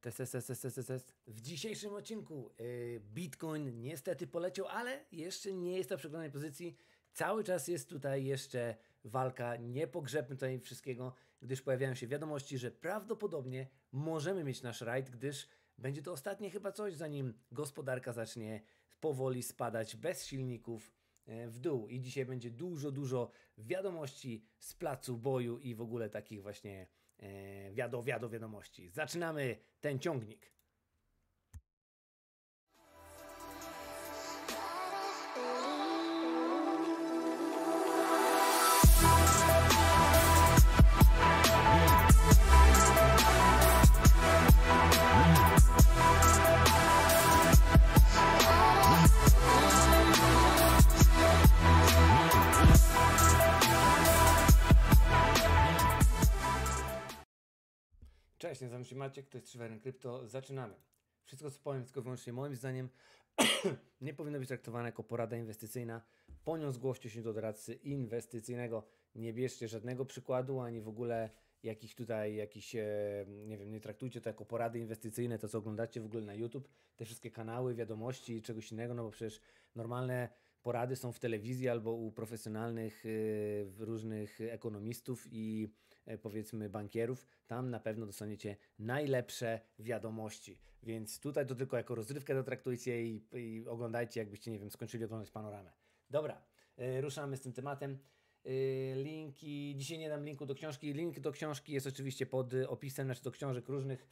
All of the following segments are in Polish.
Test, test, test, test, test, W dzisiejszym odcinku yy, Bitcoin niestety poleciał, ale jeszcze nie jest na przegranej pozycji. Cały czas jest tutaj jeszcze walka, nie pogrzebmy tutaj wszystkiego, gdyż pojawiają się wiadomości, że prawdopodobnie możemy mieć nasz rajd, gdyż będzie to ostatnie chyba coś, zanim gospodarka zacznie powoli spadać bez silników y, w dół. I dzisiaj będzie dużo, dużo wiadomości z placu boju i w ogóle takich właśnie E, wiado, wiado wiadomości. Zaczynamy ten ciągnik. Cześć, nazywam się Maciek, to jest 3 Krypto, zaczynamy. Wszystko co powiem, tylko wyłącznie moim zdaniem, nie powinno być traktowane jako porada inwestycyjna. Po nią zgłoście się do doradcy inwestycyjnego. Nie bierzcie żadnego przykładu, ani w ogóle jakich tutaj, jakichś, e, nie wiem, nie traktujcie to jako porady inwestycyjne, to co oglądacie w ogóle na YouTube, te wszystkie kanały, wiadomości i czegoś innego, no bo przecież normalne porady są w telewizji albo u profesjonalnych e, różnych ekonomistów i E, powiedzmy bankierów, tam na pewno dostaniecie najlepsze wiadomości. Więc tutaj to tylko jako rozrywkę dotraktujcie i, i oglądajcie, jakbyście, nie wiem, skończyli oglądać panoramę. Dobra, e, ruszamy z tym tematem e, linki, dzisiaj nie dam linku do książki, link do książki jest oczywiście pod opisem, znaczy do książek różnych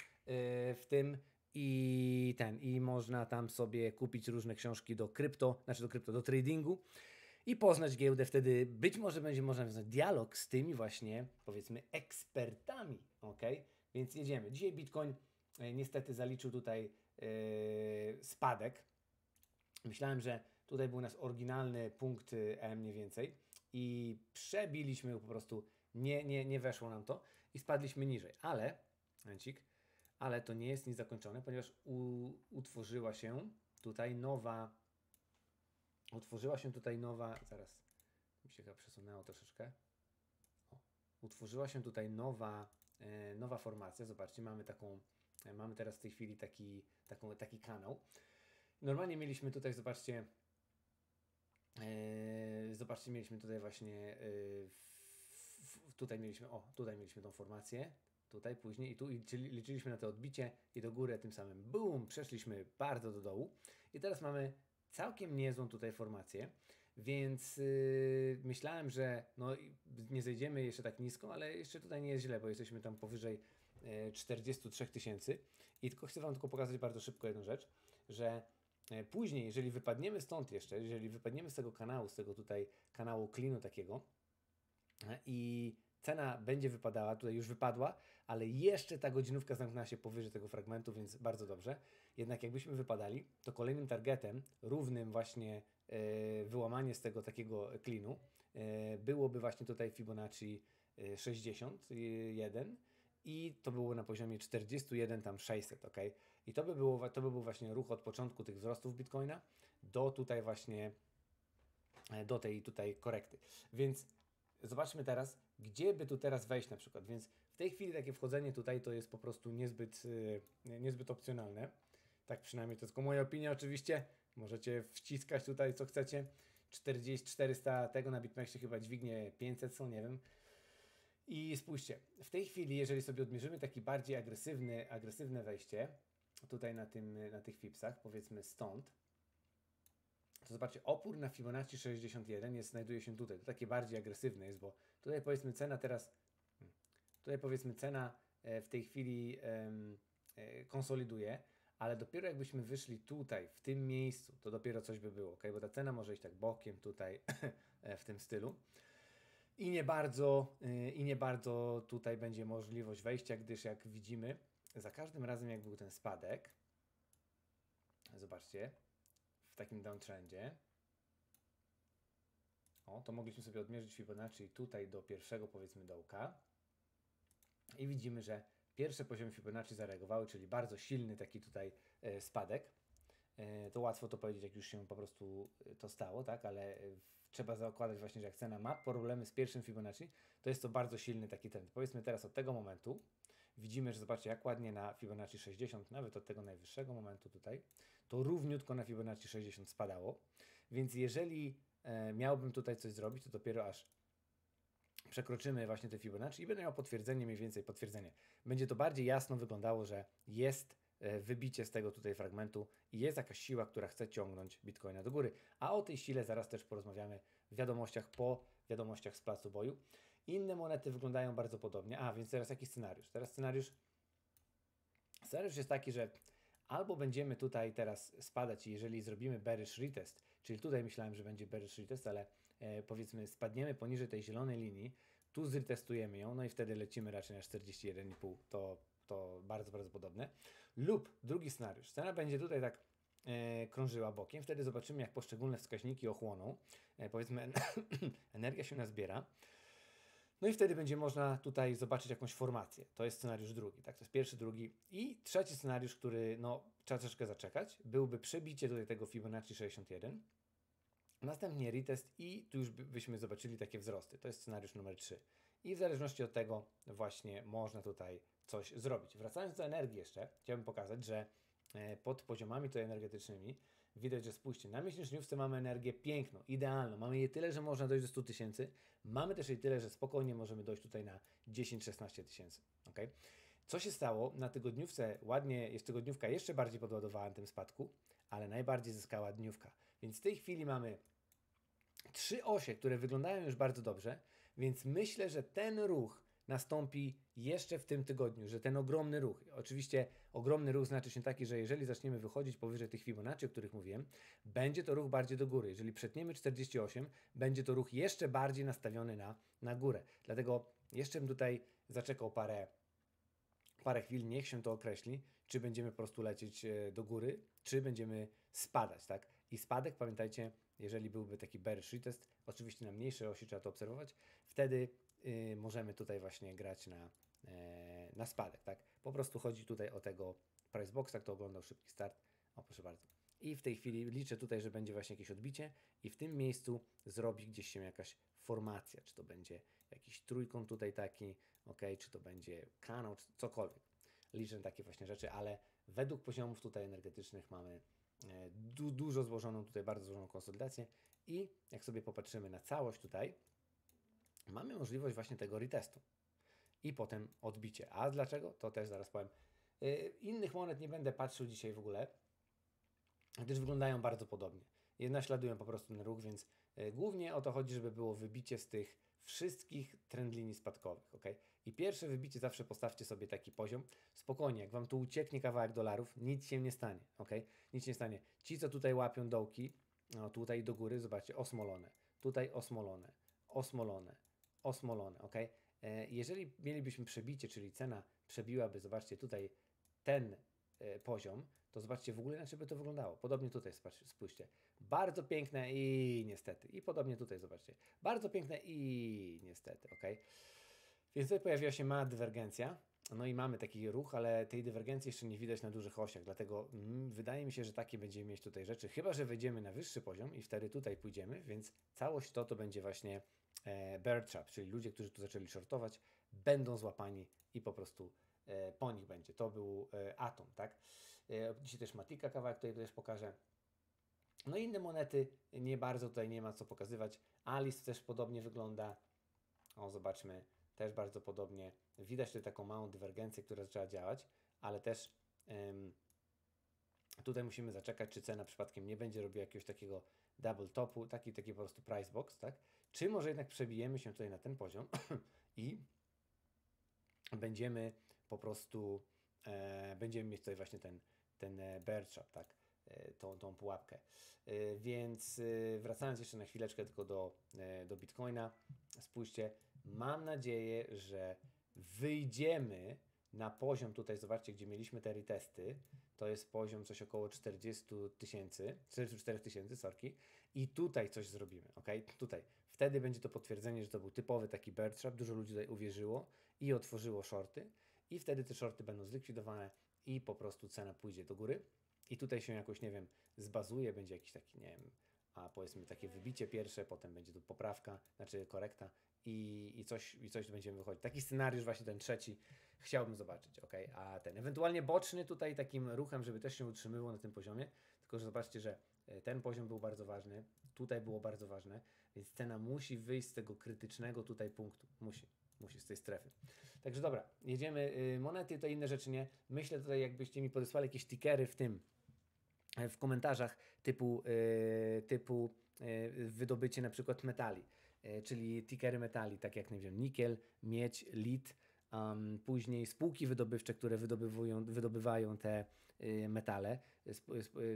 w tym i ten, i można tam sobie kupić różne książki do krypto, znaczy do krypto, do tradingu i poznać giełdę. Wtedy być może będzie można wziąć dialog z tymi właśnie, powiedzmy, ekspertami, ok? Więc jedziemy. Dzisiaj Bitcoin e, niestety zaliczył tutaj yy, spadek. Myślałem, że tutaj był nasz oryginalny punkt m e, mniej więcej i przebiliśmy go po prostu, nie, nie, nie weszło nam to i spadliśmy niżej, ale, momencik, ale to nie jest nic zakończone, ponieważ u, utworzyła się tutaj nowa Utworzyła się tutaj nowa. Zaraz mi się chyba przesunęło troszeczkę. O, utworzyła się tutaj nowa, e, nowa formacja. Zobaczcie, mamy taką. E, mamy teraz w tej chwili taki, taką, taki kanał. Normalnie mieliśmy tutaj, zobaczcie. E, zobaczcie, mieliśmy tutaj właśnie. E, tutaj mieliśmy. O, tutaj mieliśmy tą formację tutaj później i tu i liczyliśmy na to odbicie i do góry tym samym boom, przeszliśmy bardzo do dołu i teraz mamy całkiem niezłą tutaj formację, więc yy, myślałem, że no, nie zejdziemy jeszcze tak nisko, ale jeszcze tutaj nie jest źle, bo jesteśmy tam powyżej 43 e, tysięcy. I tylko chcę Wam tylko pokazać bardzo szybko jedną rzecz, że e, później, jeżeli wypadniemy stąd jeszcze, jeżeli wypadniemy z tego kanału, z tego tutaj kanału klinu takiego e, i cena będzie wypadała, tutaj już wypadła, ale jeszcze ta godzinówka zamknęła się powyżej tego fragmentu, więc bardzo dobrze. Jednak jakbyśmy wypadali, to kolejnym targetem, równym właśnie e, wyłamanie z tego takiego klinu, e, byłoby właśnie tutaj Fibonacci 61 e, i to było na poziomie 41 tam 600, ok? I to by, było, to by był właśnie ruch od początku tych wzrostów Bitcoina do tutaj właśnie, do tej tutaj korekty. Więc zobaczmy teraz, gdzie by tu teraz wejść na przykład. Więc w tej chwili takie wchodzenie tutaj to jest po prostu niezbyt, niezbyt opcjonalne. Tak przynajmniej to tylko moja opinia oczywiście. Możecie wciskać tutaj co chcecie. 40, 400 tego na BitMEXie chyba dźwignie 500 są, nie wiem. I spójrzcie, w tej chwili, jeżeli sobie odmierzymy taki bardziej agresywny, agresywne wejście, tutaj na, tym, na tych FIPSach, powiedzmy stąd, to zobaczcie, opór na Fibonacci 61 jest, znajduje się tutaj. To takie bardziej agresywne jest, bo tutaj powiedzmy cena teraz, hmm, tutaj powiedzmy cena e, w tej chwili e, konsoliduje ale dopiero jakbyśmy wyszli tutaj, w tym miejscu, to dopiero coś by było, ok? Bo ta cena może iść tak bokiem tutaj, e, w tym stylu. I nie bardzo, e, i nie bardzo tutaj będzie możliwość wejścia, gdyż jak widzimy, za każdym razem jak był ten spadek, zobaczcie, w takim downtrendzie, o, to mogliśmy sobie odmierzyć Fibonacci tutaj do pierwszego, powiedzmy, dołka i widzimy, że Pierwsze poziomy Fibonacci zareagowały, czyli bardzo silny taki tutaj e, spadek. E, to łatwo to powiedzieć, jak już się po prostu e, to stało, tak? ale trzeba zakładać właśnie, że jak cena ma problemy z pierwszym Fibonacci, to jest to bardzo silny taki trend. Powiedzmy teraz od tego momentu, widzimy, że zobaczcie jak ładnie na Fibonacci 60, nawet od tego najwyższego momentu tutaj, to równiutko na Fibonacci 60 spadało, więc jeżeli miałbym tutaj coś zrobić, to dopiero aż przekroczymy właśnie te Fibonacci i będę miał potwierdzenie, mniej więcej potwierdzenie. Będzie to bardziej jasno wyglądało, że jest e, wybicie z tego tutaj fragmentu i jest jakaś siła, która chce ciągnąć Bitcoina do góry. A o tej sile zaraz też porozmawiamy w wiadomościach po wiadomościach z placu boju. Inne monety wyglądają bardzo podobnie. A, więc teraz jaki scenariusz? Teraz scenariusz, scenariusz jest taki, że albo będziemy tutaj teraz spadać, jeżeli zrobimy bearish retest, czyli tutaj myślałem, że będzie bearish retest, ale E, powiedzmy spadniemy poniżej tej zielonej linii, tu zretestujemy ją, no i wtedy lecimy raczej na 41,5, to, to bardzo, bardzo podobne. Lub drugi scenariusz, cena będzie tutaj tak e, krążyła bokiem, wtedy zobaczymy jak poszczególne wskaźniki ochłoną, e, powiedzmy energia się nazbiera, no i wtedy będzie można tutaj zobaczyć jakąś formację. To jest scenariusz drugi, tak? To jest pierwszy, drugi i trzeci scenariusz, który no, trzeba troszeczkę zaczekać, byłby przebicie tutaj tego Fibonacci 61, Następnie retest i tu już byśmy zobaczyli takie wzrosty. To jest scenariusz numer 3. I w zależności od tego właśnie można tutaj coś zrobić. Wracając do energii jeszcze, chciałbym pokazać, że e, pod poziomami tutaj energetycznymi widać, że spójrzcie, na miesięczniówce mamy energię piękną, idealną. Mamy jej tyle, że można dojść do 100 tysięcy. Mamy też jej tyle, że spokojnie możemy dojść tutaj na 10-16 tysięcy. Okay? Co się stało? Na tygodniówce ładnie, jest tygodniówka jeszcze bardziej podładowała na tym spadku, ale najbardziej zyskała dniówka. Więc w tej chwili mamy trzy osie, które wyglądają już bardzo dobrze, więc myślę, że ten ruch nastąpi jeszcze w tym tygodniu, że ten ogromny ruch, oczywiście ogromny ruch znaczy się taki, że jeżeli zaczniemy wychodzić powyżej tych Fibonacci, o których mówiłem, będzie to ruch bardziej do góry. Jeżeli przetniemy 48, będzie to ruch jeszcze bardziej nastawiony na, na górę. Dlatego jeszcze bym tutaj zaczekał parę, parę chwil, niech się to określi, czy będziemy po prostu lecieć e, do góry, czy będziemy spadać, tak? I spadek, pamiętajcie, jeżeli byłby taki bearish test, oczywiście na mniejszej osi trzeba to obserwować, wtedy y, możemy tutaj właśnie grać na, e, na spadek, tak? Po prostu chodzi tutaj o tego price boxa, kto oglądał szybki start. O, proszę bardzo. I w tej chwili liczę tutaj, że będzie właśnie jakieś odbicie i w tym miejscu zrobi gdzieś się jakaś formacja, czy to będzie jakiś trójkąt tutaj taki, ok, czy to będzie kanał, czy cokolwiek. Liczę takie właśnie rzeczy, ale według poziomów tutaj energetycznych mamy E, du dużo złożoną tutaj, bardzo złożoną konsolidację i jak sobie popatrzymy na całość tutaj, mamy możliwość właśnie tego retestu i potem odbicie. A dlaczego? To też zaraz powiem. E, innych monet nie będę patrzył dzisiaj w ogóle, gdyż wyglądają bardzo podobnie. Naśladują po prostu na ruch, więc e, głównie o to chodzi, żeby było wybicie z tych wszystkich linii spadkowych. Ok? I pierwsze wybicie zawsze postawcie sobie taki poziom. Spokojnie, jak wam tu ucieknie kawałek dolarów, nic się nie stanie. Ok? Nic nie stanie. Ci, co tutaj łapią dołki, no tutaj do góry, zobaczcie, osmolone. Tutaj osmolone, osmolone, osmolone. Ok? E, jeżeli mielibyśmy przebicie, czyli cena przebiłaby, zobaczcie, tutaj ten e, poziom, to zobaczcie w ogóle na by to wyglądało. Podobnie tutaj spójrzcie. Bardzo piękne i niestety. I podobnie tutaj, zobaczcie. Bardzo piękne i niestety, ok? Więc tutaj pojawiła się mała dywergencja. No i mamy taki ruch, ale tej dywergencji jeszcze nie widać na dużych osiach, dlatego mm, wydaje mi się, że takie będziemy mieć tutaj rzeczy, chyba że wejdziemy na wyższy poziom i wtedy tutaj pójdziemy, więc całość to to będzie właśnie e, bear trap, czyli ludzie, którzy tu zaczęli shortować, będą złapani i po prostu e, po nich będzie. To był e, Atom, tak? E, dzisiaj też Matika kawałek tutaj też pokażę. No i inne monety nie bardzo tutaj nie ma co pokazywać. Alice też podobnie wygląda. O, zobaczmy, też bardzo podobnie. Widać tutaj taką małą dywergencję, która zaczęła działać, ale też ym, tutaj musimy zaczekać, czy cena przypadkiem nie będzie robiła jakiegoś takiego double topu, taki, taki po prostu price box, tak? Czy może jednak przebijemy się tutaj na ten poziom i będziemy po prostu, e, będziemy mieć tutaj właśnie ten, ten e, bear trap, tak? E, tą, tą pułapkę. E, więc e, wracając jeszcze na chwileczkę tylko do, do Bitcoina, spójrzcie, mam nadzieję, że wyjdziemy na poziom tutaj, zobaczcie, gdzie mieliśmy te retesty, to jest poziom coś około 40 tysięcy, 44 tysięcy, sorki, i tutaj coś zrobimy, ok? Tutaj. Wtedy będzie to potwierdzenie, że to był typowy taki bear trap, dużo ludzi tutaj uwierzyło i otworzyło shorty i wtedy te shorty będą zlikwidowane i po prostu cena pójdzie do góry. I tutaj się jakoś, nie wiem, zbazuje, będzie jakiś taki, nie wiem, a powiedzmy takie wybicie pierwsze, potem będzie tu poprawka, znaczy korekta i, i, coś, i coś będziemy wychodzić. Taki scenariusz, właśnie ten trzeci, chciałbym zobaczyć, ok? A ten ewentualnie boczny tutaj takim ruchem, żeby też się utrzymywał na tym poziomie, tylko że zobaczcie, że e, ten poziom był bardzo ważny, tutaj było bardzo ważne, więc cena musi wyjść z tego krytycznego tutaj punktu, musi. Musi z tej strefy. Także dobra, jedziemy. Y, monety to inne rzeczy nie. Myślę tutaj, jakbyście mi podesłali jakieś tickery w tym, w komentarzach typu, e, typu e, wydobycie na przykład metali, e, czyli tickery metali, tak jak nie wiem, nikiel, miedź, lit, um, później spółki wydobywcze, które wydobywują, wydobywają te metale,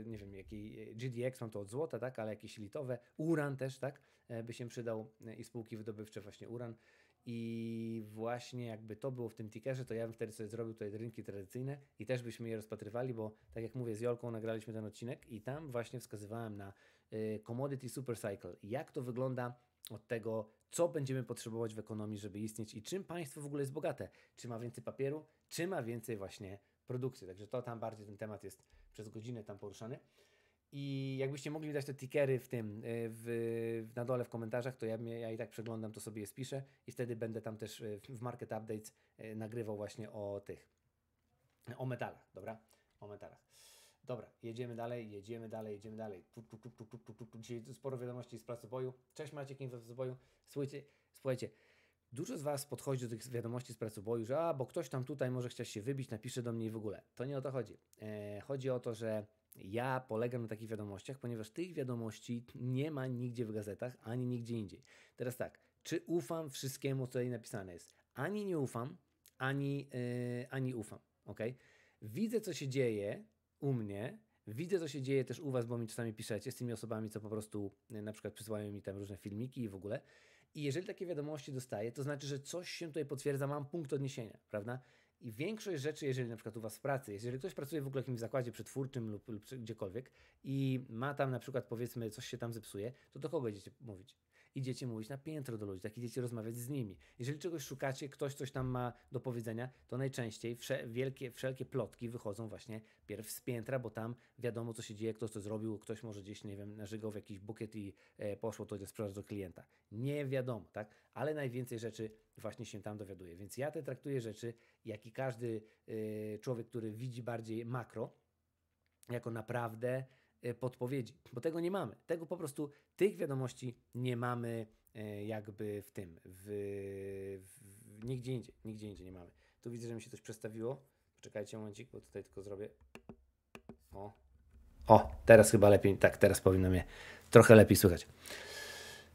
nie wiem, jaki GDX, mam no to od złota, tak, ale jakieś litowe, uran też, tak, by się przydał i spółki wydobywcze właśnie uran, i właśnie jakby to było w tym tickerze, to ja bym wtedy sobie zrobił tutaj rynki tradycyjne i też byśmy je rozpatrywali, bo tak jak mówię, z Jolką nagraliśmy ten odcinek i tam właśnie wskazywałem na y, Commodity Supercycle. Jak to wygląda od tego, co będziemy potrzebować w ekonomii, żeby istnieć i czym państwo w ogóle jest bogate. Czy ma więcej papieru, czy ma więcej właśnie produkcji. Także to tam bardziej ten temat jest przez godzinę tam poruszany. I jakbyście mogli dać te tickery w tym, e, w, w, na dole w komentarzach, to ja, ja i tak przeglądam, to sobie je spiszę i wtedy będę tam też e, w Market Updates e, nagrywał właśnie o tych, o metalach, dobra? O metalach. Dobra, jedziemy dalej, jedziemy dalej, jedziemy dalej. Tu, tu, tu, tu, tu, tu, tu. Dzisiaj sporo wiadomości z pracy boju. Cześć Maciek, w boju? Słuchajcie, słuchajcie, Dużo z Was podchodzi do tych wiadomości z pracy boju, że a, bo ktoś tam tutaj może chciał się wybić, napisze do mnie i w ogóle. To nie o to chodzi. E, chodzi o to, że ja polegam na takich wiadomościach, ponieważ tych wiadomości nie ma nigdzie w gazetach ani nigdzie indziej. Teraz tak, czy ufam wszystkiemu, co tutaj napisane jest? Ani nie ufam, ani, yy, ani ufam. ok? Widzę, co się dzieje u mnie, Widzę, co się dzieje też u Was, bo mi czasami piszecie z tymi osobami, co po prostu e, na przykład przysyłają mi tam różne filmiki i w ogóle. I jeżeli takie wiadomości dostaję, to znaczy, że coś się tutaj potwierdza, mam punkt odniesienia, prawda? I większość rzeczy, jeżeli na przykład u Was w pracy, jeżeli ktoś pracuje w ogóle w jakimś zakładzie przetwórczym lub, lub gdziekolwiek i ma tam na przykład powiedzmy coś się tam zepsuje, to do kogo będziecie mówić? idziecie mówić na piętro do ludzi, tak idziecie rozmawiać z nimi. Jeżeli czegoś szukacie, ktoś coś tam ma do powiedzenia, to najczęściej wsze, wielkie, wszelkie plotki wychodzą właśnie pierw z piętra, bo tam wiadomo, co się dzieje, ktoś to zrobił, ktoś może gdzieś, nie wiem, narzygał w jakiś bukiet i e, poszło to do sprzedaży do klienta. Nie wiadomo, tak? Ale najwięcej rzeczy właśnie się tam dowiaduje. Więc ja te traktuję rzeczy, jak i każdy e, człowiek, który widzi bardziej makro, jako naprawdę E, podpowiedzi, bo tego nie mamy. Tego po prostu, tych wiadomości nie mamy e, jakby w tym, w, w, nigdzie indziej, nigdzie indziej nie mamy. Tu widzę, że mi się coś przestawiło. Poczekajcie momencik, bo tutaj tylko zrobię. O, o teraz chyba lepiej, tak, teraz powinno mnie trochę lepiej słychać.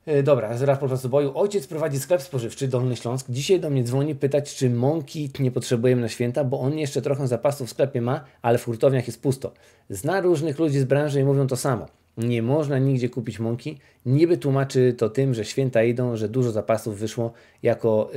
E, dobra, zaraz po prostu boju. Ojciec prowadzi sklep spożywczy Dolny Śląsk. Dzisiaj do mnie dzwoni pytać, czy mąki nie potrzebujemy na święta, bo on jeszcze trochę zapasów w sklepie ma, ale w hurtowniach jest pusto. Zna różnych ludzi z branży i mówią to samo. Nie można nigdzie kupić mąki. Niby tłumaczy to tym, że święta idą, że dużo zapasów wyszło jako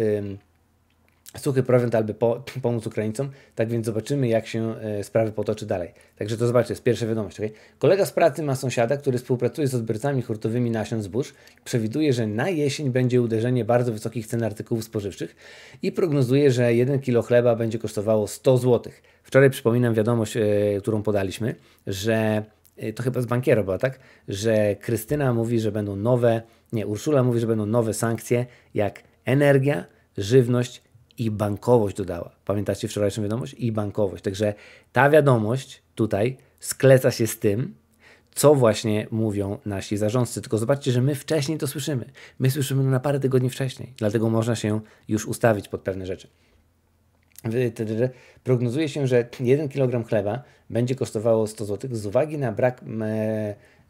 suchy prowiant aby po, pomóc Ukraińcom. Tak więc zobaczymy, jak się e, sprawy potoczy dalej. Także to zobaczcie, jest pierwsza wiadomość. Okay? Kolega z pracy ma sąsiada, który współpracuje z odbiorcami hurtowymi nasion zbóż. Przewiduje, że na jesień będzie uderzenie bardzo wysokich cen artykułów spożywczych i prognozuje, że 1 kilo chleba będzie kosztowało 100 zł. Wczoraj przypominam wiadomość, e, którą podaliśmy, że e, to chyba z bankiera była, tak? Że Krystyna mówi, że będą nowe, nie, Urszula mówi, że będą nowe sankcje, jak energia, żywność, i bankowość dodała. Pamiętacie wczorajszą wiadomość? I bankowość. Także ta wiadomość tutaj skleca się z tym, co właśnie mówią nasi zarządcy. Tylko zobaczcie, że my wcześniej to słyszymy. My słyszymy na parę tygodni wcześniej, dlatego można się już ustawić pod pewne rzeczy. Prognozuje się, że 1 kg chleba będzie kosztowało 100 zł z uwagi na brak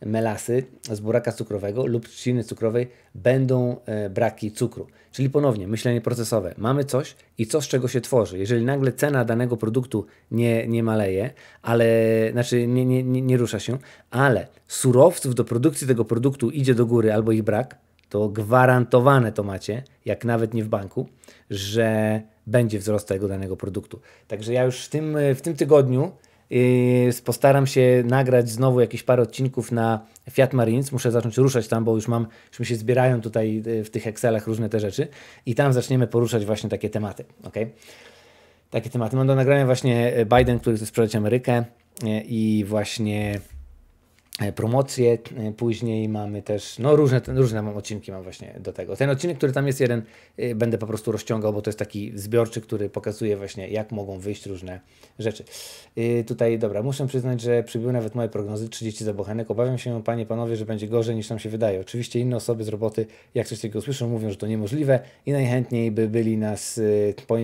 melasy z buraka cukrowego lub trzciny cukrowej będą e, braki cukru. Czyli ponownie myślenie procesowe. Mamy coś i co z czego się tworzy. Jeżeli nagle cena danego produktu nie, nie maleje, ale znaczy nie, nie, nie rusza się, ale surowców do produkcji tego produktu idzie do góry albo ich brak, to gwarantowane to macie, jak nawet nie w banku, że będzie wzrost tego danego produktu. Także ja już w tym, w tym tygodniu Yy, postaram się nagrać znowu jakieś parę odcinków na Fiat Marines. Muszę zacząć ruszać tam, bo już mam, już mi się zbierają tutaj yy, w tych Excelach różne te rzeczy i tam zaczniemy poruszać właśnie takie tematy. Okay? Takie tematy. Mam do nagrania właśnie e, Biden, który chce sprzedać Amerykę e, i właśnie E, promocje, e, później mamy też, no różne, różne mam odcinki mam właśnie do tego. Ten odcinek, który tam jest jeden, e, będę po prostu rozciągał, bo to jest taki zbiorczy, który pokazuje właśnie jak mogą wyjść różne rzeczy. tutaj, dobra, muszę przyznać, że przybiły nawet moje prognozy 30 zabochenek. Obawiam się, panie, panowie, że będzie gorzej niż nam się wydaje. Oczywiście inne osoby z roboty, jak coś takiego słyszą, mówią, że to niemożliwe i najchętniej by byli nas, po,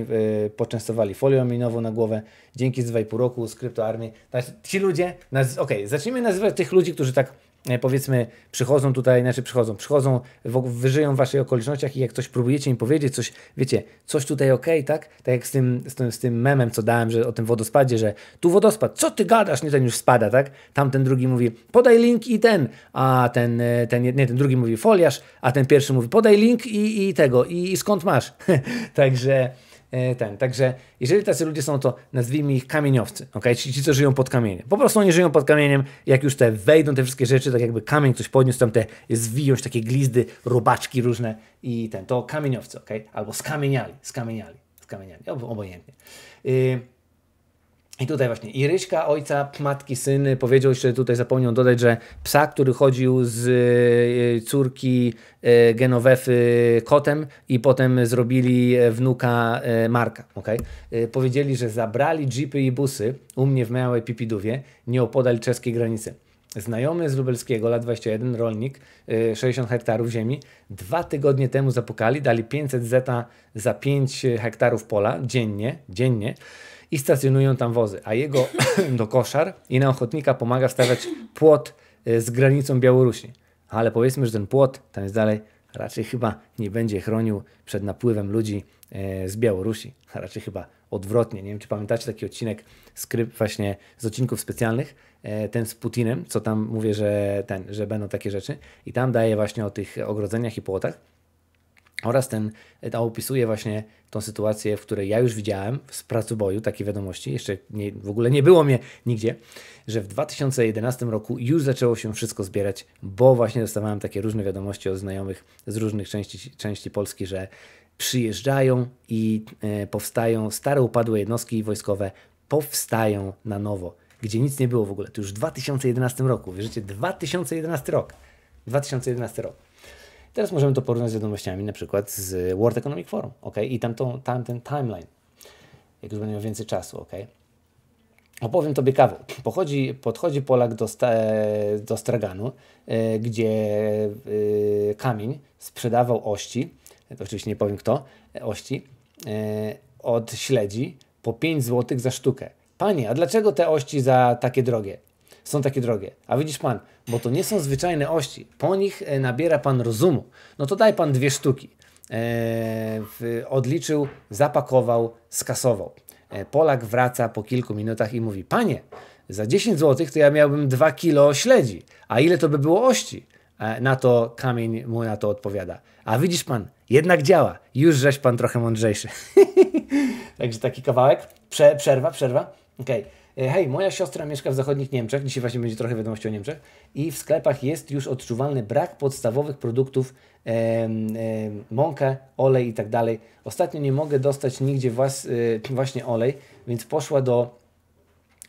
poczęstowali folią minową na głowę. Dzięki z 2,5 roku z kryptoarmii. Znaczy, ci ludzie, okej, okay, zacznijmy nazywać tych ludzi ludzi, którzy tak e, powiedzmy przychodzą tutaj, znaczy przychodzą, przychodzą, wyżyją w waszych okolicznościach i jak coś próbujecie im powiedzieć, coś, wiecie, coś tutaj okej, okay, tak? Tak jak z tym, z, tym, z tym memem, co dałem, że o tym wodospadzie, że tu wodospad, co ty gadasz, nie ten już spada, tak? Tamten drugi mówi, podaj link i ten, a ten, e, ten nie, ten drugi mówi foliarz, a ten pierwszy mówi, podaj link i, i tego, i, i skąd masz? Także... E, ten. Także jeżeli tacy ludzie są, to nazwijmy ich kamieniowcy, ok? Ci, ci, co żyją pod kamieniem. Po prostu oni żyją pod kamieniem, jak już te wejdą te wszystkie rzeczy, tak jakby kamień coś podniósł, tam te zwiją takie glizdy, robaczki różne i ten. To kamieniowcy, ok? Albo skamieniali, skamieniali, skamieniali, obojętnie. Yy, i tutaj właśnie i ojca, matki, syny powiedział jeszcze, tutaj zapomniał dodać, że psa, który chodził z e, córki e, Genowefy kotem i potem zrobili e, wnuka Marka, okay? powiedzieli, że zabrali jeepy i busy u mnie w Małej nie nieopodal czeskiej granicy. Znajomy z lubelskiego, lat 21, rolnik, 60 hektarów ziemi, dwa tygodnie temu zapukali, dali 500 zeta za 5 hektarów pola dziennie, dziennie, i stacjonują tam wozy, a jego do koszar i na ochotnika pomaga stawiać płot y, z granicą Białorusi. Ale powiedzmy, że ten płot tam jest dalej, raczej chyba nie będzie chronił przed napływem ludzi e, z Białorusi, a raczej chyba odwrotnie. Nie wiem, czy pamiętacie taki odcinek z właśnie z odcinków specjalnych, e, ten z Putinem, co tam mówię, że ten, że będą takie rzeczy i tam daje właśnie o tych ogrodzeniach i płotach oraz ten etap opisuje właśnie tą sytuację, w której ja już widziałem z pracy boju takie wiadomości, jeszcze nie, w ogóle nie było mnie nigdzie, że w 2011 roku już zaczęło się wszystko zbierać, bo właśnie dostawałem takie różne wiadomości od znajomych z różnych części, części Polski, że przyjeżdżają i e, powstają stare upadłe jednostki wojskowe, powstają na nowo, gdzie nic nie było w ogóle. To już w 2011 roku, wierzycie, 2011 rok. 2011 rok. Teraz możemy to porównać z wiadomościami na przykład z World Economic Forum ok? i tamtą, tamten timeline, jak już będę miał więcej czasu. ok? Opowiem Tobie kawę. Pochodzi, podchodzi Polak do, do straganu, e, gdzie e, kamień sprzedawał ości, oczywiście nie powiem kto, e, ości, od śledzi po 5 zł za sztukę. Panie, a dlaczego te ości za takie drogie? są takie drogie. A widzisz pan, bo to nie są zwyczajne ości, po nich e, nabiera pan rozumu. No to daj pan dwie sztuki. Eee, odliczył, zapakował, skasował. E, Polak wraca po kilku minutach i mówi: Panie, za 10 zł to ja miałbym 2 kilo śledzi, a ile to by było ości? E, na to kamień mu na to odpowiada. A widzisz pan, jednak działa, już żeś pan trochę mądrzejszy. Także taki kawałek. Prze przerwa, przerwa. Okej. Okay. E, hej, moja siostra mieszka w zachodnich Niemczech, dzisiaj właśnie będzie trochę wiadomości o Niemczech, i w sklepach jest już odczuwalny brak podstawowych produktów, e, e, mąkę, olej i tak dalej. Ostatnio nie mogę dostać nigdzie was, e, właśnie olej, więc poszła do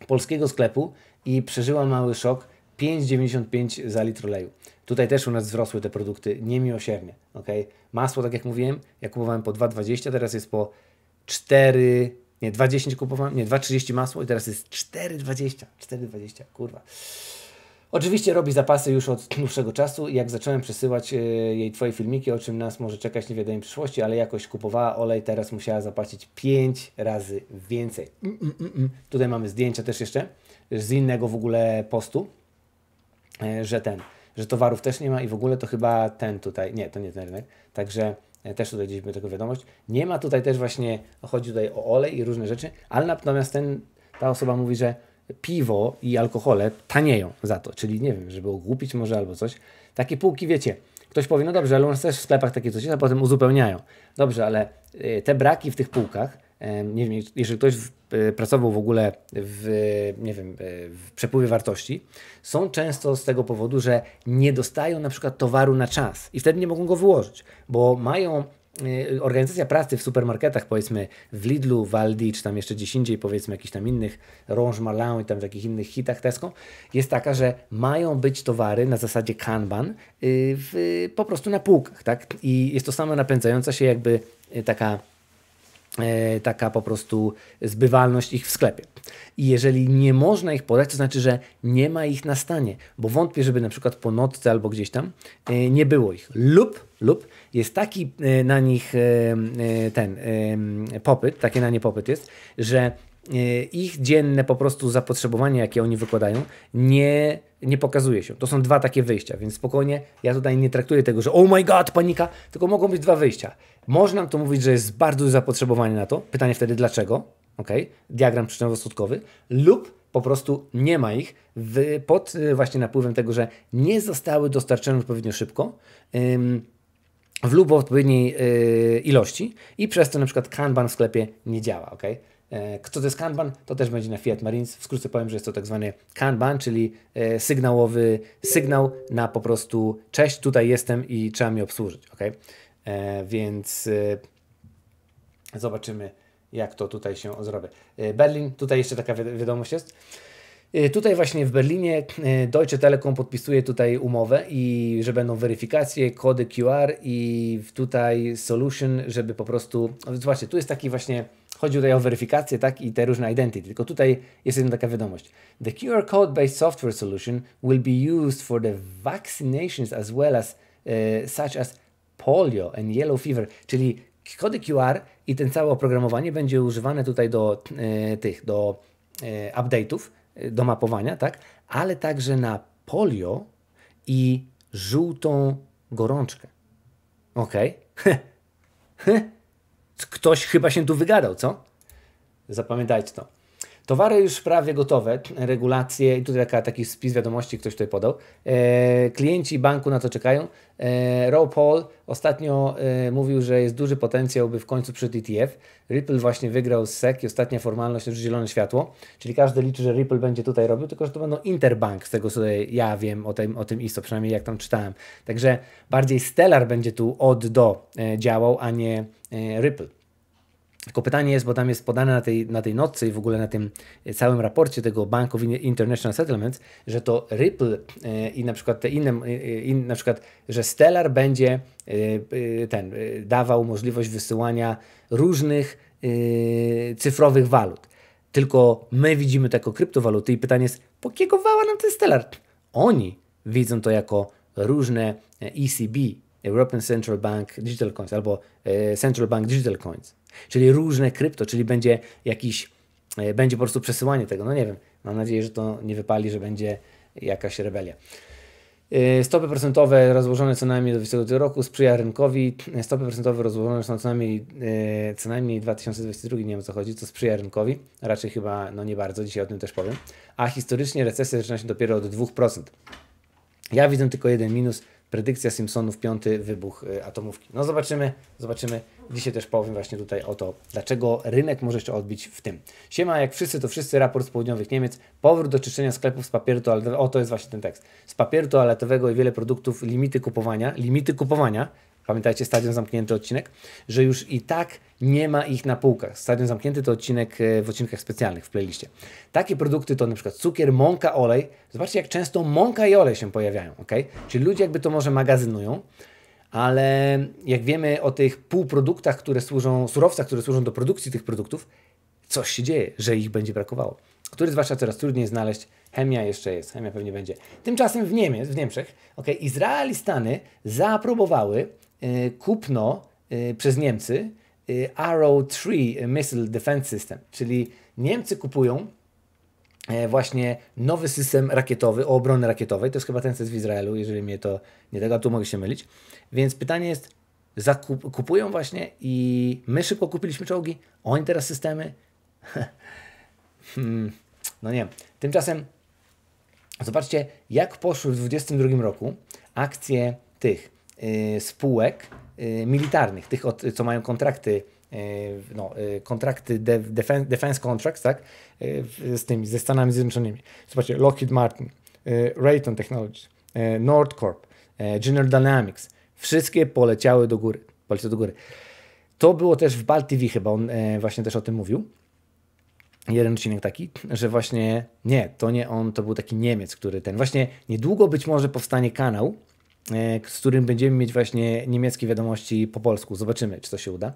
polskiego sklepu i przeżyła mały szok, 5,95 za litr oleju. Tutaj też u nas wzrosły te produkty niemiłosiernie. ok? Masło, tak jak mówiłem, ja kupowałem po 2,20, teraz jest po 4 nie, 2,10 kupowałem, nie, 2,30 masło i teraz jest 4,20. 4,20, kurwa. Oczywiście robi zapasy już od dłuższego czasu i jak zacząłem przesyłać e, jej Twoje filmiki, o czym nas może czekać niewiadomej przyszłości, ale jakoś kupowała olej, teraz musiała zapłacić 5 razy więcej. Mm, mm, mm, mm. Tutaj mamy zdjęcia też jeszcze e, z innego w ogóle postu, e, że ten, że towarów też nie ma i w ogóle to chyba ten tutaj, nie, to nie ten rynek. Także E, też tutaj gdzieś tego wiadomość. Nie ma tutaj też właśnie, chodzi tutaj o olej i różne rzeczy, ale natomiast ten, ta osoba mówi, że piwo i alkohole tanieją za to, czyli nie wiem, żeby ogłupić może albo coś. Takie półki, wiecie, ktoś powie, no dobrze, ale u nas też w sklepach takie coś jest, a potem uzupełniają. Dobrze, ale e, te braki w tych półkach nie wiem, jeżeli ktoś e, pracował w ogóle w, nie wiem, e, w przepływie wartości, są często z tego powodu, że nie dostają na przykład towaru na czas i wtedy nie mogą go wyłożyć, bo mają e, organizacja pracy w supermarketach, powiedzmy w Lidlu, w Aldi, czy tam jeszcze gdzieś indziej, powiedzmy jakichś tam innych, Range Marlin i tam takich innych hitach Tesco, jest taka, że mają być towary na zasadzie Kanban y, w, po prostu na półkach, tak? I jest to samo napędzająca się jakby y, taka E, taka po prostu zbywalność ich w sklepie. I jeżeli nie można ich podać, to znaczy, że nie ma ich na stanie, bo wątpię, żeby na przykład po nocce albo gdzieś tam e, nie było ich. Lub, lub jest taki e, na nich ten popyt, taki na nie popyt jest, że ich dzienne po prostu zapotrzebowanie, jakie oni wykładają, nie nie pokazuje się. To są dwa takie wyjścia, więc spokojnie, ja tutaj nie traktuję tego, że oh my god, panika, tylko mogą być dwa wyjścia. Można to mówić, że jest bardzo zapotrzebowanie na to, pytanie wtedy dlaczego, ok, diagram przyczynowo-skutkowy, lub po prostu nie ma ich w, pod y, właśnie napływem tego, że nie zostały dostarczone odpowiednio szybko, ym, w lub odpowiedniej yy, ilości i przez to na przykład Kanban w sklepie nie działa, ok? E, kto to jest Kanban? To też będzie na Fiat Marines. skrócie powiem, że jest to tak zwany Kanban, czyli e, sygnałowy sygnał na po prostu cześć, tutaj jestem i trzeba mi obsłużyć. OK, e, Więc zobaczymy, jak to tutaj się zrobi. Berlin, tutaj jeszcze taka wiadomość jest. Tutaj właśnie w Berlinie Deutsche Telekom podpisuje tutaj umowę i że będą weryfikacje, kody QR i tutaj solution, żeby po prostu... Zobaczcie, no tu jest taki właśnie chodzi tutaj o weryfikację, tak, i te różne identity. Tylko tutaj jest jedna taka wiadomość. The QR code-based software solution will be used for the vaccinations as well as e, such as polio and yellow fever, czyli kody QR i ten całe oprogramowanie będzie używane tutaj do e, tych, do e, update'ów, e, do mapowania, tak, ale także na polio i żółtą gorączkę. Okej? Okay? Hm? Ktoś chyba się tu wygadał, co? Zapamiętajcie to. Towary już prawie gotowe, regulacje, i tutaj taka, taki spis wiadomości ktoś tutaj podał. E, klienci banku na to czekają. E, Rob Paul ostatnio e, mówił, że jest duży potencjał, by w końcu przed ETF. Ripple właśnie wygrał z SEC i ostatnia formalność już zielone światło, czyli każdy liczy, że Ripple będzie tutaj robił, tylko że to będą Interbank, z tego co ja wiem o tym, o tym ISO, przynajmniej jak tam czytałem. Także bardziej Stellar będzie tu od do e, działał, a nie e, Ripple. Tylko pytanie jest, bo tam jest podane na tej, na tej notce i w ogóle na tym całym raporcie tego Bank of International Settlements, że to Ripple e, i na przykład te inne, e, e, in, na przykład, że Stellar będzie ten, dawał możliwość wysyłania różnych cyfrowych walut. Tylko my widzimy to jako kryptowaluty i pytanie jest, po kiego wała nam ten Stellar? Oni widzą to jako różne ECB, European Central Bank Digital Coins albo Central Bank Digital Coins czyli różne krypto, czyli będzie jakiś, e, będzie po prostu przesyłanie tego. No nie wiem, mam nadzieję, że to nie wypali, że będzie jakaś rebelia. E, stopy procentowe rozłożone co najmniej do 2020 roku sprzyja rynkowi. E, stopy procentowe rozłożone są co najmniej, co najmniej 2022, nie wiem o co chodzi, co sprzyja rynkowi. Raczej chyba no nie bardzo, dzisiaj o tym też powiem. A historycznie recesja zaczyna się dopiero od 2%. Ja widzę tylko jeden minus, Predykcja Simpsonów, piąty wybuch y, atomówki. No zobaczymy, zobaczymy. Dzisiaj też powiem właśnie tutaj o to, dlaczego rynek może jeszcze odbić w tym. Siema, jak wszyscy to wszyscy, raport z południowych Niemiec, powrót do czyszczenia sklepów z papieru toaletowego, o to jest właśnie ten tekst, z papieru toaletowego i wiele produktów, limity kupowania, limity kupowania, pamiętajcie, stadion zamknięty odcinek, że już i tak nie ma ich na półkach. Stadion zamknięty to odcinek e, w odcinkach specjalnych w playliście. Takie produkty to np. cukier, mąka, olej. Zobaczcie, jak często mąka i olej się pojawiają, ok? Czyli ludzie jakby to może magazynują, ale jak wiemy o tych półproduktach, które służą, surowcach, które służą do produkcji tych produktów, coś się dzieje, że ich będzie brakowało. Który zwłaszcza coraz trudniej znaleźć. Chemia jeszcze jest, chemia pewnie będzie. Tymczasem w Niemiec, w Niemczech, ok, Izrael i Stany zaaprobowały E, kupno e, przez Niemcy Arrow e, 3 Missile Defense System, czyli Niemcy kupują właśnie nowy system rakietowy, o obrony rakietowej. To jest chyba ten, z w Izraelu, jeżeli mnie to nie tego, tu mogę się mylić. Więc pytanie jest, zakup, kupują właśnie i my szybko kupiliśmy czołgi, oni teraz systemy. hmm, no nie. Tymczasem zobaczcie, jak poszły w 2022 roku akcje tych Y, spółek y, militarnych, tych, co mają kontrakty y, no, kontrakty defense, defense contracts, tak, z tymi, ze Stanami Zjednoczonymi. Zobaczcie, Lockheed Martin, Raytheon Technologies, Nordcorp, General Dynamics, wszystkie poleciały do góry, poleciały do góry. To było też w BalTV chyba, on e, właśnie też o tym mówił. Jeden odcinek taki, że właśnie nie, to nie on, to był taki Niemiec, który ten, właśnie niedługo być może powstanie kanał, E, z którym będziemy mieć właśnie niemieckie wiadomości po polsku. Zobaczymy, czy to się uda.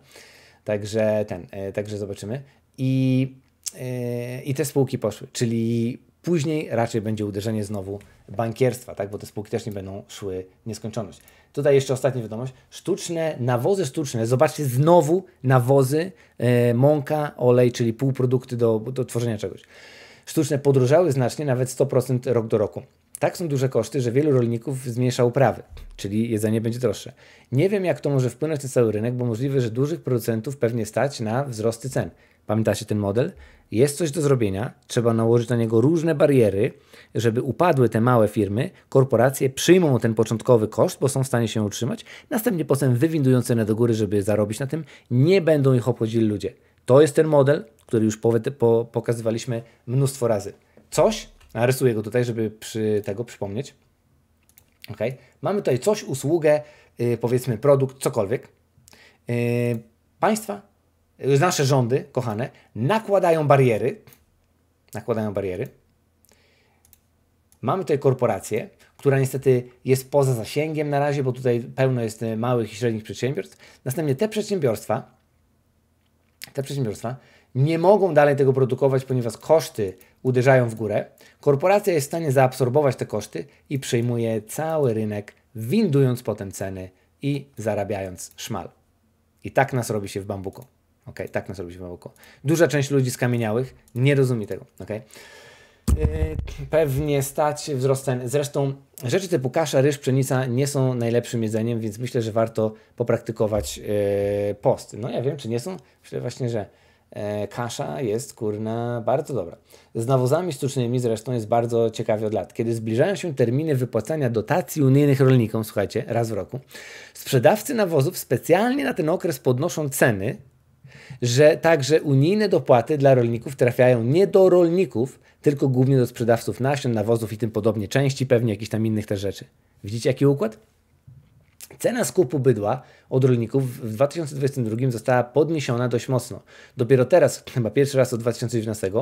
Także ten, e, także zobaczymy. I, e, i te spółki poszły, czyli później raczej będzie uderzenie znowu bankierstwa, tak? bo te spółki też nie będą szły nieskończoność. Tutaj jeszcze ostatnia wiadomość. Sztuczne, nawozy sztuczne. Zobaczcie, znowu nawozy, mąka, olej, czyli półprodukty do, do tworzenia czegoś. Sztuczne podróżały znacznie, nawet 100% rok do roku tak są duże koszty, że wielu rolników zmniejsza uprawy, czyli jedzenie będzie droższe. Nie wiem, jak to może wpłynąć na cały rynek, bo możliwe, że dużych producentów pewnie stać na wzrosty cen. Pamiętacie ten model? Jest coś do zrobienia, trzeba nałożyć na niego różne bariery, żeby upadły te małe firmy, korporacje przyjmą ten początkowy koszt, bo są w stanie się utrzymać, następnie potem wywindują cenę do góry, żeby zarobić na tym, nie będą ich obchodzili ludzie. To jest ten model, który już pokazywaliśmy mnóstwo razy. Coś, Rysuję go tutaj, żeby przy tego przypomnieć. Ok. Mamy tutaj coś, usługę, yy, powiedzmy produkt, cokolwiek. Yy, państwa, yy, nasze rządy, kochane, nakładają bariery. Nakładają bariery. Mamy tutaj korporację, która niestety jest poza zasięgiem na razie, bo tutaj pełno jest y, małych i średnich przedsiębiorstw. Następnie te przedsiębiorstwa, te przedsiębiorstwa nie mogą dalej tego produkować, ponieważ koszty uderzają w górę, korporacja jest w stanie zaabsorbować te koszty i przejmuje cały rynek, windując potem ceny i zarabiając szmal. I tak nas robi się w bambuko. Ok, tak nas robi się w bambuko. Duża część ludzi skamieniałych nie rozumie tego. Ok, pewnie stać wzrost cen. Zresztą rzeczy typu kasza, ryż, pszenica nie są najlepszym jedzeniem, więc myślę, że warto popraktykować y, post. No ja wiem, czy nie są? Myślę właśnie, że E, kasza jest kurna bardzo dobra. Z nawozami sztucznymi zresztą jest bardzo ciekawie od lat. Kiedy zbliżają się terminy wypłacania dotacji unijnych rolnikom, słuchajcie, raz w roku, sprzedawcy nawozów specjalnie na ten okres podnoszą ceny, że także unijne dopłaty dla rolników trafiają nie do rolników, tylko głównie do sprzedawców nasion, nawozów i tym podobnie, części, pewnie jakichś tam innych też rzeczy. Widzicie jaki układ? Cena skupu bydła od rolników w 2022 została podniesiona dość mocno. Dopiero teraz, chyba pierwszy raz od 2019,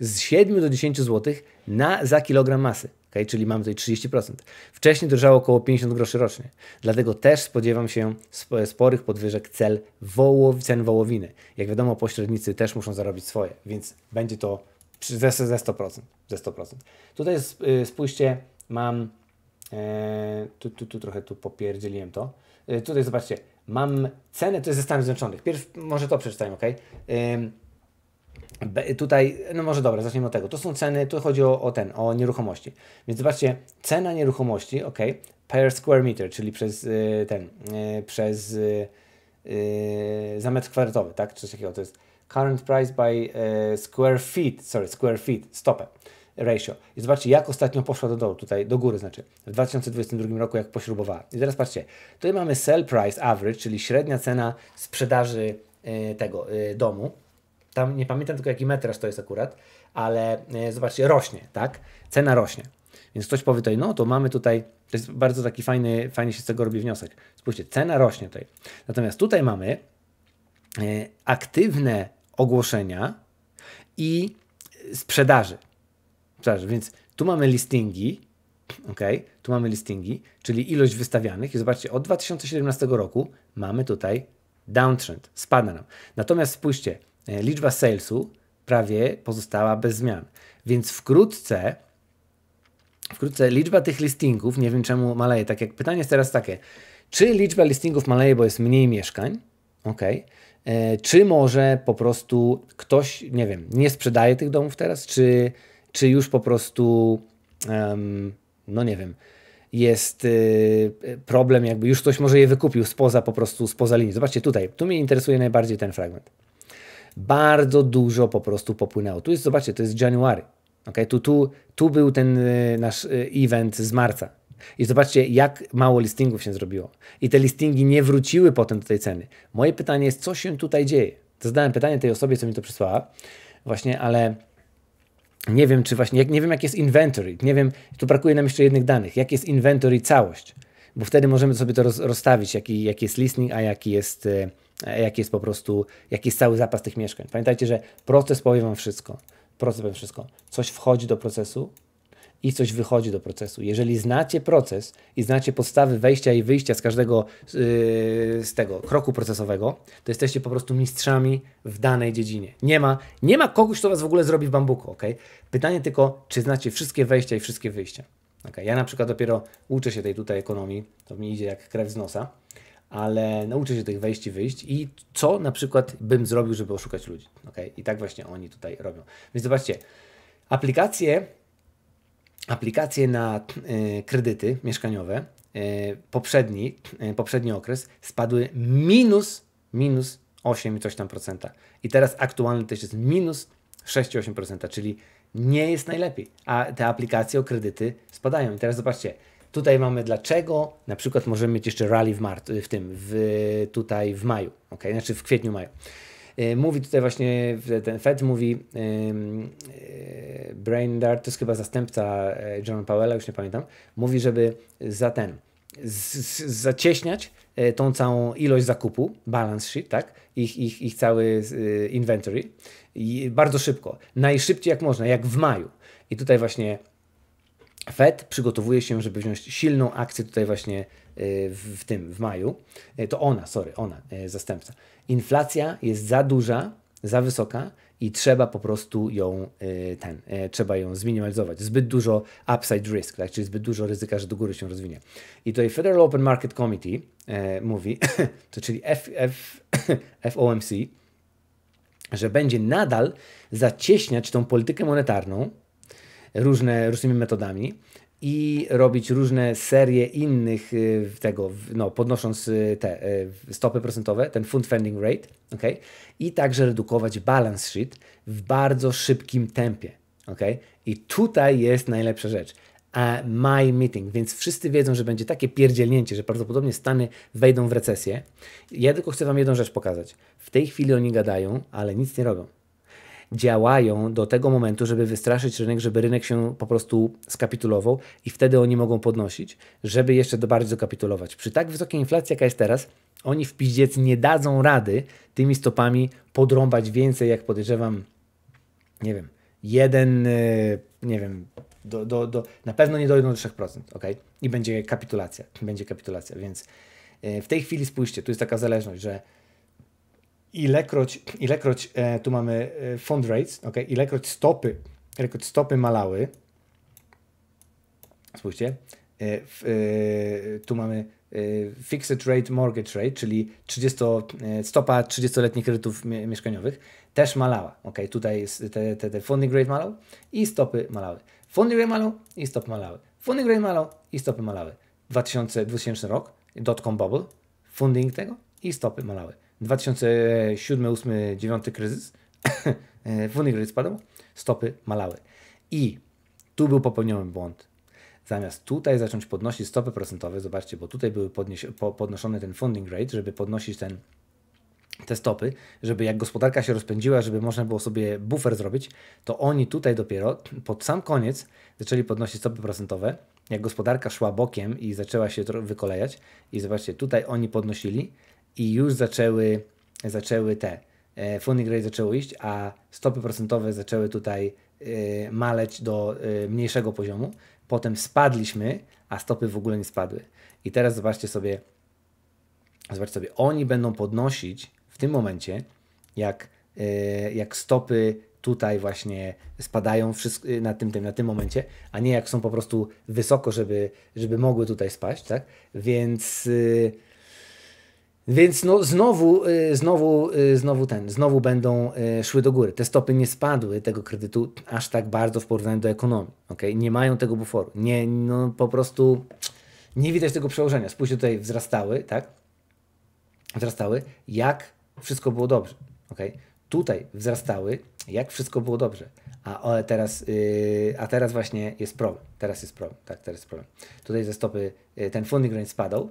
z 7 do 10 zł na, za kilogram masy. Okay, czyli mamy tutaj 30%. Wcześniej drżało około 50 groszy rocznie. Dlatego też spodziewam się sporych podwyżek cel wołow, cen wołowiny. Jak wiadomo, pośrednicy też muszą zarobić swoje, więc będzie to ze, ze 100%. Ze 100%. Tutaj y, spójrzcie, mam Eee, tu, tu, tu trochę tu popierdzieliłem to. E, tutaj zobaczcie, mam cenę, to jest ze Stanów Zjednoczonych. Pierw może to przeczytajmy, ok? be, tutaj, no może dobra, zaczniemy od tego. To są ceny, tu chodzi o, o ten, o nieruchomości. Więc zobaczcie, cena nieruchomości, ok? Per square meter, czyli przez y, ten, y, przez y, za metr kwadratowy, tak? Czy coś takiego, to jest current price by square feet, sorry, square feet, stopę ratio. I zobaczcie, jak ostatnio poszła do dołu, tutaj do góry znaczy, w 2022 roku jak pośrubowała. I teraz patrzcie, tutaj mamy sell price average, czyli średnia cena sprzedaży e, tego e, domu. Tam nie pamiętam tylko jaki metraż to jest akurat, ale e, zobaczcie, rośnie, tak? Cena rośnie. Więc ktoś powie tutaj, no to mamy tutaj, to jest bardzo taki fajny, fajnie się z tego robi wniosek. Spójrzcie, cena rośnie tutaj. Natomiast tutaj mamy aktywne ogłoszenia i sprzedaży. Przepraszam, więc tu mamy listingi, ok, tu mamy listingi, czyli ilość wystawianych i zobaczcie, od 2017 roku mamy tutaj downtrend, spada nam. Natomiast spójrzcie, e, liczba salesu prawie pozostała bez zmian, więc wkrótce wkrótce liczba tych listingów, nie wiem czemu maleje, tak jak pytanie jest teraz takie, czy liczba listingów maleje, bo jest mniej mieszkań, ok, e, czy może po prostu ktoś, nie wiem, nie sprzedaje tych domów teraz, czy czy już po prostu, no nie wiem, jest y, problem, jakby już ktoś może je wykupił spoza po prostu, spoza linii. Zobaczcie tutaj, tu mnie interesuje najbardziej ten fragment. Bardzo dużo po prostu popłynęło. Tu jest, zobaczcie, to jest January. Okay? Tu, tu, tu był ten y, nasz y, event z marca. I zobaczcie, jak mało listingów się zrobiło. I te listingi nie wróciły potem do tej ceny. Moje pytanie jest, co się tutaj dzieje? Zadałem pytanie tej osobie, co mi to przysłała, właśnie, ale nie wiem, czy właśnie, nie wiem, jak jest inventory, nie wiem, tu brakuje nam jeszcze jednych danych, jak jest inventory całość, bo wtedy możemy sobie to roz, rozstawić, jaki, jaki jest listing, a jaki jest, e, jaki jest po prostu, jaki jest cały zapas tych mieszkań. Pamiętajcie, że proces powie Wam wszystko, proces powie wszystko. Coś wchodzi do procesu, i coś wychodzi do procesu. Jeżeli znacie proces i znacie podstawy wejścia i wyjścia z każdego yy, z tego kroku procesowego, to jesteście po prostu mistrzami w danej dziedzinie. Nie ma, nie ma kogoś, kto was w ogóle zrobi w bambuku, ok? Pytanie tylko, czy znacie wszystkie wejścia i wszystkie wyjścia. Okay? Ja na przykład dopiero uczę się tej tutaj ekonomii, to mi idzie jak krew z nosa, ale nauczę się tych wejść i wyjść i co na przykład bym zrobił, żeby oszukać ludzi. ok? I tak właśnie oni tutaj robią. Więc zobaczcie, aplikacje aplikacje na e, kredyty mieszkaniowe, e, poprzedni, e, poprzedni okres, spadły minus, minus 8 i coś tam procenta. I teraz aktualny też jest minus 6,8%, czyli nie jest najlepiej. A te aplikacje o kredyty spadają. I teraz zobaczcie, tutaj mamy dlaczego, na przykład możemy mieć jeszcze rally w, mart w tym, w, tutaj w maju, ok, znaczy w kwietniu, maju. Y, mówi tutaj właśnie, ten Fed mówi, y, Brainerd to jest chyba zastępca y, Johna Powella, już nie pamiętam, mówi, żeby za ten, z, z, zacieśniać tą całą ilość zakupu, balance sheet, tak? Ich, ich, ich cały inventory I bardzo szybko, najszybciej jak można, jak w maju. I tutaj właśnie Fed przygotowuje się, żeby wziąć silną akcję tutaj właśnie w tym, w maju. To ona, sorry, ona, zastępca inflacja jest za duża, za wysoka i trzeba po prostu ją y, ten, y, trzeba ją zminimalizować. Zbyt dużo upside risk, tak? czyli zbyt dużo ryzyka, że do góry się rozwinie. I tutaj Federal Open Market Committee e, mówi, to czyli F, F, FOMC, że będzie nadal zacieśniać tą politykę monetarną różne, różnymi metodami, i robić różne serie innych y, tego, no, podnosząc y, te y, stopy procentowe, ten fund funding rate, okay? i także redukować balance sheet w bardzo szybkim tempie. Okay? I tutaj jest najlepsza rzecz. A my meeting, więc wszyscy wiedzą, że będzie takie pierdzielnięcie, że prawdopodobnie Stany wejdą w recesję. Ja tylko chcę Wam jedną rzecz pokazać. W tej chwili oni gadają, ale nic nie robią działają do tego momentu, żeby wystraszyć rynek, żeby rynek się po prostu skapitulował i wtedy oni mogą podnosić, żeby jeszcze do bardziej zakapitulować. Przy tak wysokiej inflacji, jaka jest teraz, oni w piździec nie dadzą rady tymi stopami podrąbać więcej, jak podejrzewam, nie wiem, jeden, y, nie wiem, do, do, do, na pewno nie dojdą do 3%, ok? I będzie kapitulacja, będzie kapitulacja, więc y, w tej chwili spójrzcie, tu jest taka zależność, że ilekroć, ilekroć e, tu mamy e, fund rates, ok, ilekroć stopy, ilekroć stopy malały, spójrzcie, e, f, e, tu mamy e, fixed rate mortgage rate, czyli 30, e, stopa 30-letnich kredytów mieszkaniowych, też malała. Ok, tutaj jest te, te, te funding rate malał i stopy malały. Funding rate malał i stopy malały. Funding rate malał i stopy malały. 2000, 2000 rok, dotcom bubble, funding tego i stopy malały. 2007, 8, 9 kryzys, funding e, rate spadał, stopy malały. I tu był popełniony błąd. Zamiast tutaj zacząć podnosić stopy procentowe, zobaczcie, bo tutaj były po podnoszony ten funding rate, żeby podnosić ten, te stopy, żeby jak gospodarka się rozpędziła, żeby można było sobie buffer zrobić, to oni tutaj dopiero pod sam koniec zaczęli podnosić stopy procentowe. Jak gospodarka szła bokiem i zaczęła się wykolejać, i zobaczcie, tutaj oni podnosili, i już zaczęły, zaczęły te e, funny grade zaczęły iść, a stopy procentowe zaczęły tutaj e, maleć do e, mniejszego poziomu. Potem spadliśmy, a stopy w ogóle nie spadły. I teraz zobaczcie sobie, zobaczcie sobie, oni będą podnosić w tym momencie, jak, jak stopy tutaj właśnie spadają na tym, tym, na tym momencie, a nie jak są po prostu wysoko, żeby, żeby mogły tutaj spaść, tak? Więc więc no, znowu, y, znowu, y, znowu ten, znowu będą y, szły do góry. Te stopy nie spadły tego kredytu aż tak bardzo w porównaniu do ekonomii. Okay? Nie mają tego buforu. Nie, no, po prostu nie widać tego przełożenia. Spójrzcie tutaj, wzrastały, tak? Wzrastały, jak wszystko było dobrze. Okay? Tutaj wzrastały, jak wszystko było dobrze. A teraz, yy, a teraz właśnie jest problem. Teraz jest problem, tak, teraz jest problem. Tutaj ze stopy yy, ten funding range spadał,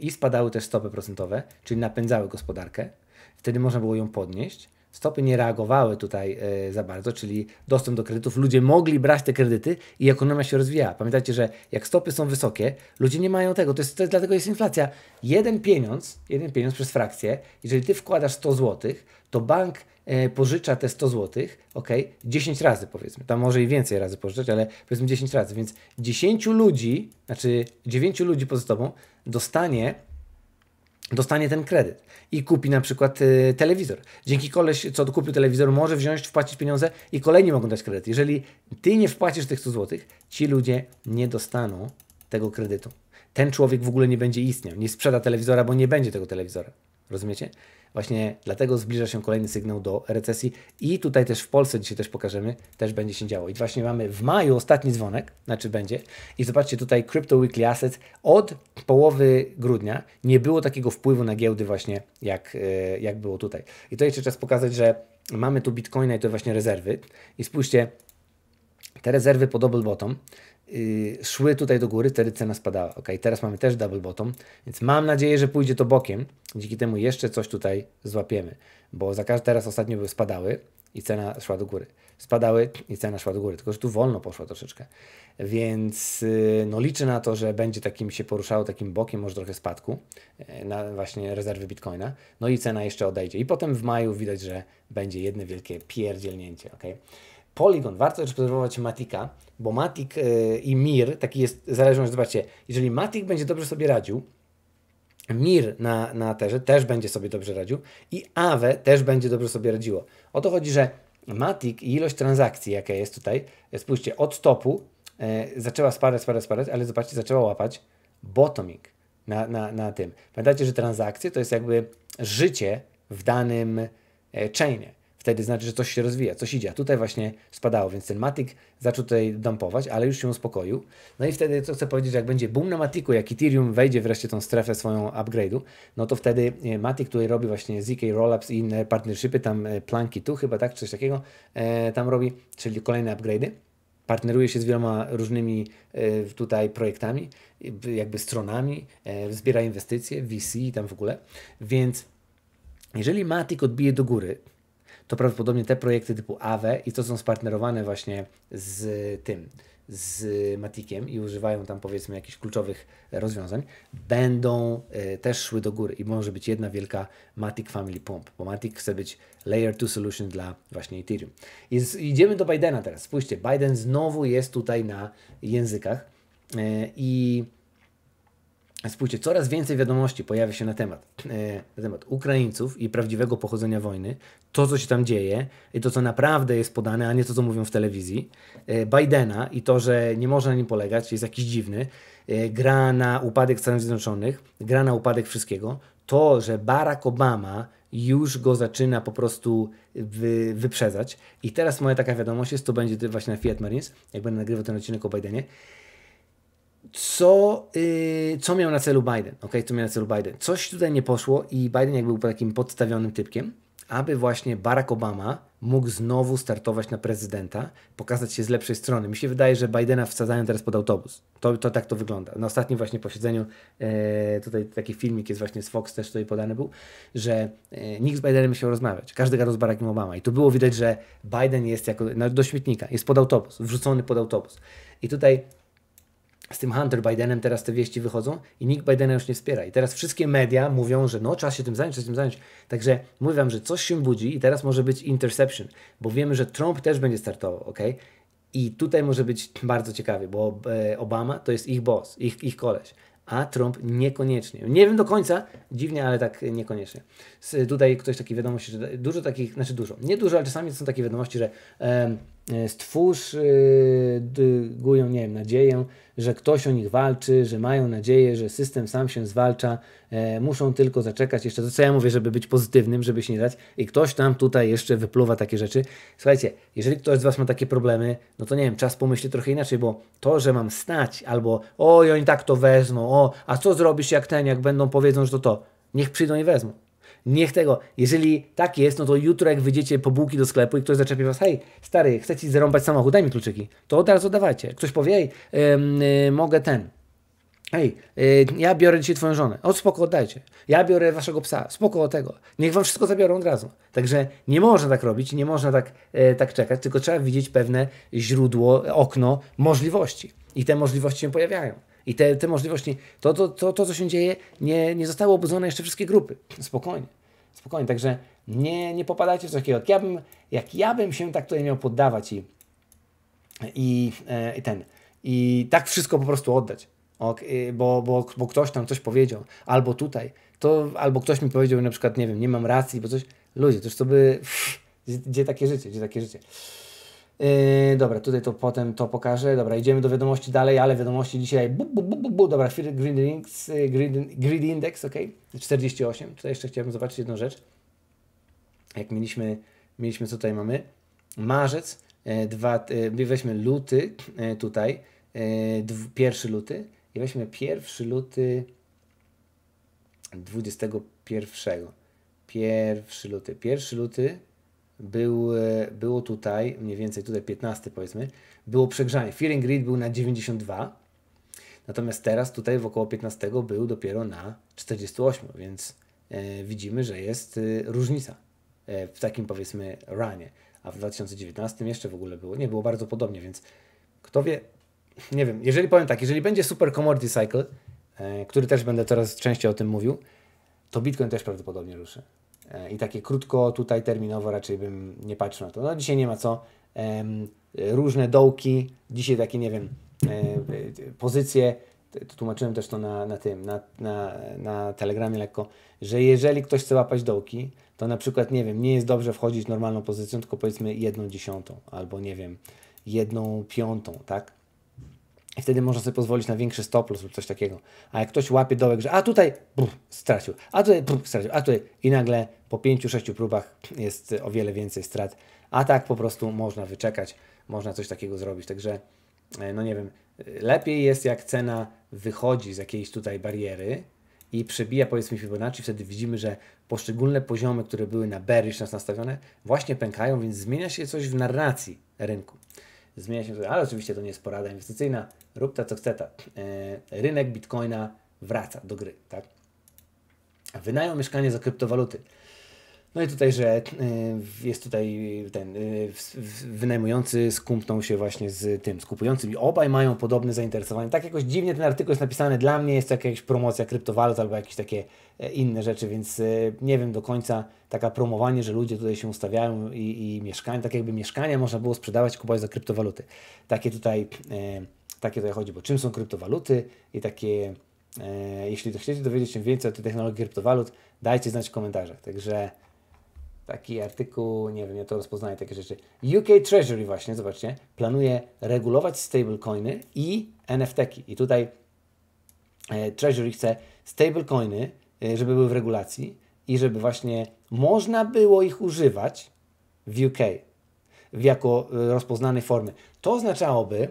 i spadały też stopy procentowe, czyli napędzały gospodarkę. Wtedy można było ją podnieść. Stopy nie reagowały tutaj e, za bardzo, czyli dostęp do kredytów. Ludzie mogli brać te kredyty i ekonomia się rozwijała. Pamiętajcie, że jak stopy są wysokie, ludzie nie mają tego. To jest, to jest, dlatego jest inflacja. Jeden pieniądz, jeden pieniądz przez frakcję, jeżeli ty wkładasz 100 zł, to bank e, pożycza te 100 zł, ok, 10 razy powiedzmy. Tam może i więcej razy pożyczać, ale powiedzmy 10 razy. Więc 10 ludzi, znaczy 9 ludzi poza tobą dostanie, dostanie ten kredyt i kupi na przykład y, telewizor. Dzięki koleś, co kupił telewizor, może wziąć, wpłacić pieniądze i kolejni mogą dać kredyt. Jeżeli ty nie wpłacisz tych 100 zł, ci ludzie nie dostaną tego kredytu. Ten człowiek w ogóle nie będzie istniał, nie sprzeda telewizora, bo nie będzie tego telewizora. Rozumiecie? Właśnie dlatego zbliża się kolejny sygnał do recesji i tutaj też w Polsce, dzisiaj też pokażemy, też będzie się działo. I właśnie mamy w maju ostatni dzwonek, znaczy będzie. I zobaczcie tutaj Crypto Weekly Assets od połowy grudnia nie było takiego wpływu na giełdy właśnie jak, e, jak było tutaj. I to jeszcze czas pokazać, że mamy tu Bitcoina i to właśnie rezerwy. I spójrzcie, te rezerwy po double bottom Y, szły tutaj do góry, wtedy cena spadała. Ok, teraz mamy też double bottom, więc mam nadzieję, że pójdzie to bokiem. Dzięki temu jeszcze coś tutaj złapiemy, bo za każdy teraz ostatnio były spadały i cena szła do góry. Spadały i cena szła do góry, tylko że tu wolno poszła troszeczkę. Więc y, no, liczę na to, że będzie takim się poruszało takim bokiem, może trochę spadku e, na właśnie rezerwy Bitcoina. No i cena jeszcze odejdzie. I potem w maju widać, że będzie jedne wielkie pierdzielnięcie. Okay? Polygon, warto też obserwować Matika, bo Matik yy, i Mir, taki jest zależność, zobaczcie, jeżeli Matik będzie dobrze sobie radził, Mir na, na Terze też będzie sobie dobrze radził i Awe też będzie dobrze sobie radziło. O to chodzi, że Matic i ilość transakcji, jaka jest tutaj, e, spójrzcie, od topu e, zaczęła spadać, spadać, spadać, ale zobaczcie, zaczęła łapać bottoming na, na, na tym. Pamiętajcie, że transakcje to jest jakby życie w danym chainie wtedy znaczy, że coś się rozwija, coś idzie. A tutaj właśnie spadało, więc ten Matic zaczął tutaj dumpować, ale już się uspokoił. No i wtedy, co chcę powiedzieć, jak będzie boom na Matiku, jak Ethereum wejdzie wreszcie tą strefę swoją upgrade'u, no to wtedy e, Matic, który robi właśnie ZK e Rollups i inne partnershipy, tam e, Planki tu chyba, tak, coś takiego e, tam robi, czyli kolejne upgrade'y partneruje się z wieloma różnymi tutaj projektami, jakby stronami, zbiera inwestycje, VC i tam w ogóle. Więc jeżeli Matic odbije do góry, to prawdopodobnie te projekty typu AWE i to są spartnerowane właśnie z tym, z Matikiem i używają tam powiedzmy jakichś kluczowych rozwiązań, będą y, też szły do góry i może być jedna wielka Matic Family Pump, bo Matic chce być Layer 2 Solution dla właśnie Ethereum. I z, idziemy do Bidena teraz. Spójrzcie, Biden znowu jest tutaj na językach y, i Spójrzcie, coraz więcej wiadomości pojawia się na temat, e, na temat Ukraińców i prawdziwego pochodzenia wojny, to co się tam dzieje i to co naprawdę jest podane, a nie to co mówią w telewizji, e, Bidena i to, że nie można na nim polegać, jest jakiś dziwny, e, gra na upadek Stanów Zjednoczonych, gra na upadek wszystkiego, to, że Barack Obama już go zaczyna po prostu wy, wyprzedzać i teraz moja taka wiadomość jest, to będzie właśnie na Fiat Marines, jak będę nagrywał ten odcinek o Bidenie, co, yy, co miał na celu Biden, ok, co miał na celu Biden. Coś tutaj nie poszło i Biden jakby był takim podstawionym typkiem, aby właśnie Barack Obama mógł znowu startować na prezydenta, pokazać się z lepszej strony. Mi się wydaje, że Bidena wsadzają teraz pod autobus. To, to tak to wygląda. Na ostatnim właśnie posiedzeniu e, tutaj taki filmik jest właśnie z Fox też tutaj podany był, że e, nikt z Bidenem nie chciał rozmawiać. Każdy gadał z Barackiem Obama. I tu było widać, że Biden jest jako no, do śmietnika, jest pod autobus, wrzucony pod autobus. I tutaj z tym Hunter Bidenem teraz te wieści wychodzą i nikt Bidena już nie wspiera. I teraz wszystkie media mówią, że no, trzeba się tym zająć, trzeba się tym zająć. Także mówię wam, że coś się budzi i teraz może być interception, bo wiemy, że Trump też będzie startował, ok? I tutaj może być bardzo ciekawie, bo e, Obama to jest ich boss, ich, ich koleś, a Trump niekoniecznie. Nie wiem do końca, dziwnie, ale tak niekoniecznie. Z, tutaj ktoś taki wiadomości, że dużo takich, znaczy dużo, nie dużo, ale czasami są takie wiadomości, że e, stwórz, e, gują, nie wiem, nadzieję, że ktoś o nich walczy, że mają nadzieję, że system sam się zwalcza, e, muszą tylko zaczekać jeszcze, to co ja mówię, żeby być pozytywnym, żeby się nie dać i ktoś tam tutaj jeszcze wypluwa takie rzeczy. Słuchajcie, jeżeli ktoś z Was ma takie problemy, no to nie wiem, czas pomyśli trochę inaczej, bo to, że mam stać albo oj, oni tak to wezmą, o, a co zrobisz jak ten, jak będą powiedzą, że to to, niech przyjdą i wezmą. Niech tego. Jeżeli tak jest, no to jutro jak wyjdziecie po bułki do sklepu i ktoś zaczepi was, hej, stary, chcecie ci zarąbać samochód, daj mi kluczyki. To od razu dawajcie. Ktoś powie, hej, yy, mogę ten. Hej, yy, ja biorę dzisiaj twoją żonę. O, spoko, oddajcie. Ja biorę waszego psa. Spoko o tego. Niech wam wszystko zabiorą od razu. Także nie można tak robić, nie można tak, yy, tak czekać, tylko trzeba widzieć pewne źródło, okno możliwości. I te możliwości się pojawiają. I te, te możliwości, to, to, to, to, co się dzieje, nie, nie zostały obudzone jeszcze wszystkie grupy. Spokojnie, spokojnie. Także nie, nie popadajcie w coś takiego. jakbym ja bym, jak ja bym się tak tutaj miał poddawać i, i, e, i ten, i tak wszystko po prostu oddać, ok, y, bo, bo, bo ktoś tam coś powiedział, albo tutaj, to, albo ktoś mi powiedział na przykład, nie wiem, nie mam racji, bo coś. Ludzie, to już pff, gdzie, gdzie takie życie, gdzie takie życie. Yy, dobra, tutaj to potem to pokażę. Dobra, idziemy do wiadomości dalej, ale wiadomości dzisiaj. Bu, bu, bu, bu, bu. Dobra, y, grid index, grid, grid index, ok, 48. Tutaj jeszcze chciałbym zobaczyć jedną rzecz. Jak mieliśmy, mieliśmy co tutaj mamy. Marzec, e, dwa, e, weźmy luty e, tutaj, dw, pierwszy luty i weźmy pierwszy luty 21. Pierwszy luty, pierwszy luty był, e, było tutaj, mniej więcej tutaj 15 powiedzmy, było przegrzanie. Fearing Grid był na 92, natomiast teraz tutaj wokoło 15 był dopiero na 48, więc e, widzimy, że jest e, różnica w takim powiedzmy runie. A w 2019 jeszcze w ogóle było, nie było bardzo podobnie, więc kto wie, nie wiem, jeżeli powiem tak, jeżeli będzie Super Commodity Cycle, który też będę coraz częściej o tym mówił, to Bitcoin też prawdopodobnie ruszy. E, I takie krótko, tutaj terminowo raczej bym nie patrzył na to. No dzisiaj nie ma co. Różne dołki, dzisiaj takie, nie wiem, e, pozycje, tłumaczyłem też to na, na tym, na, na, na telegramie lekko, że jeżeli ktoś chce łapać dołki, to na przykład, nie wiem, nie jest dobrze wchodzić normalną pozycją, tylko powiedzmy jedną dziesiątą, albo nie wiem, jedną piątą, tak? I wtedy można sobie pozwolić na większy stop loss lub coś takiego. A jak ktoś łapie dołek, że a tutaj brr, stracił, a tutaj brr, stracił, a tutaj i nagle po 5-6 próbach jest o wiele więcej strat, a tak po prostu można wyczekać, można coś takiego zrobić. Także, e, no nie wiem, lepiej jest jak cena wychodzi z jakiejś tutaj bariery i przebija powiedzmy Fibonacci, wtedy widzimy, że poszczególne poziomy, które były na bearish nas nastawione, właśnie pękają, więc zmienia się coś w narracji rynku. Zmienia się, ale oczywiście to nie jest porada inwestycyjna, rób ta co chce ta. E, rynek Bitcoina wraca do gry, tak? Wynają mieszkanie za kryptowaluty. No i tutaj, że y, jest tutaj ten y, wynajmujący skumpnął się właśnie z tym, skupującym i obaj mają podobne zainteresowanie. Tak jakoś dziwnie ten artykuł jest napisany. Dla mnie jest to jakaś promocja kryptowalut albo jakieś takie e, inne rzeczy, więc e, nie wiem do końca. Taka promowanie, że ludzie tutaj się ustawiają i, i mieszkania, tak jakby mieszkania można było sprzedawać, kupować za kryptowaluty. Takie tutaj, e, takie tutaj chodzi, bo czym są kryptowaluty i takie... Jeśli chcecie dowiedzieć się więcej o tej technologii kryptowalut, dajcie znać w komentarzach. Także taki artykuł, nie wiem, ja to rozpoznaję takie rzeczy. UK Treasury właśnie, zobaczcie, planuje regulować stablecoiny i NFT-ki. I tutaj e, Treasury chce stablecoiny, e, żeby były w regulacji i żeby właśnie można było ich używać w UK w jako e, rozpoznanej formy. To oznaczałoby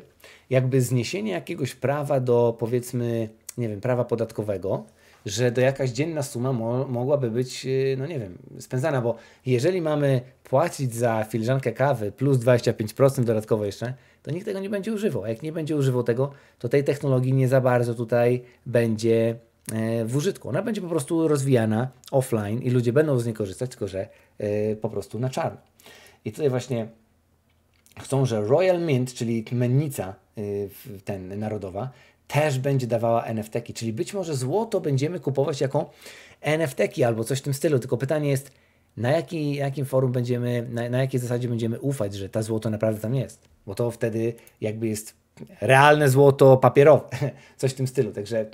jakby zniesienie jakiegoś prawa do powiedzmy, nie wiem, prawa podatkowego, że do jakaś dzienna suma mo mogłaby być, y, no nie wiem, spędzana, bo jeżeli mamy płacić za filiżankę kawy plus 25% dodatkowo jeszcze, to nikt tego nie będzie używał. A jak nie będzie używał tego, to tej technologii nie za bardzo tutaj będzie e, w użytku. Ona będzie po prostu rozwijana offline i ludzie będą z niej korzystać, tylko że e, po prostu na czarno. I tutaj właśnie chcą, że Royal Mint, czyli mennica y, ten narodowa, też będzie dawała nft -ki. Czyli być może złoto będziemy kupować jako nft albo coś w tym stylu. Tylko pytanie jest, na jaki, jakim forum będziemy, na, na jakiej zasadzie będziemy ufać, że ta złoto naprawdę tam jest. Bo to wtedy jakby jest realne złoto papierowe, coś w tym stylu. Także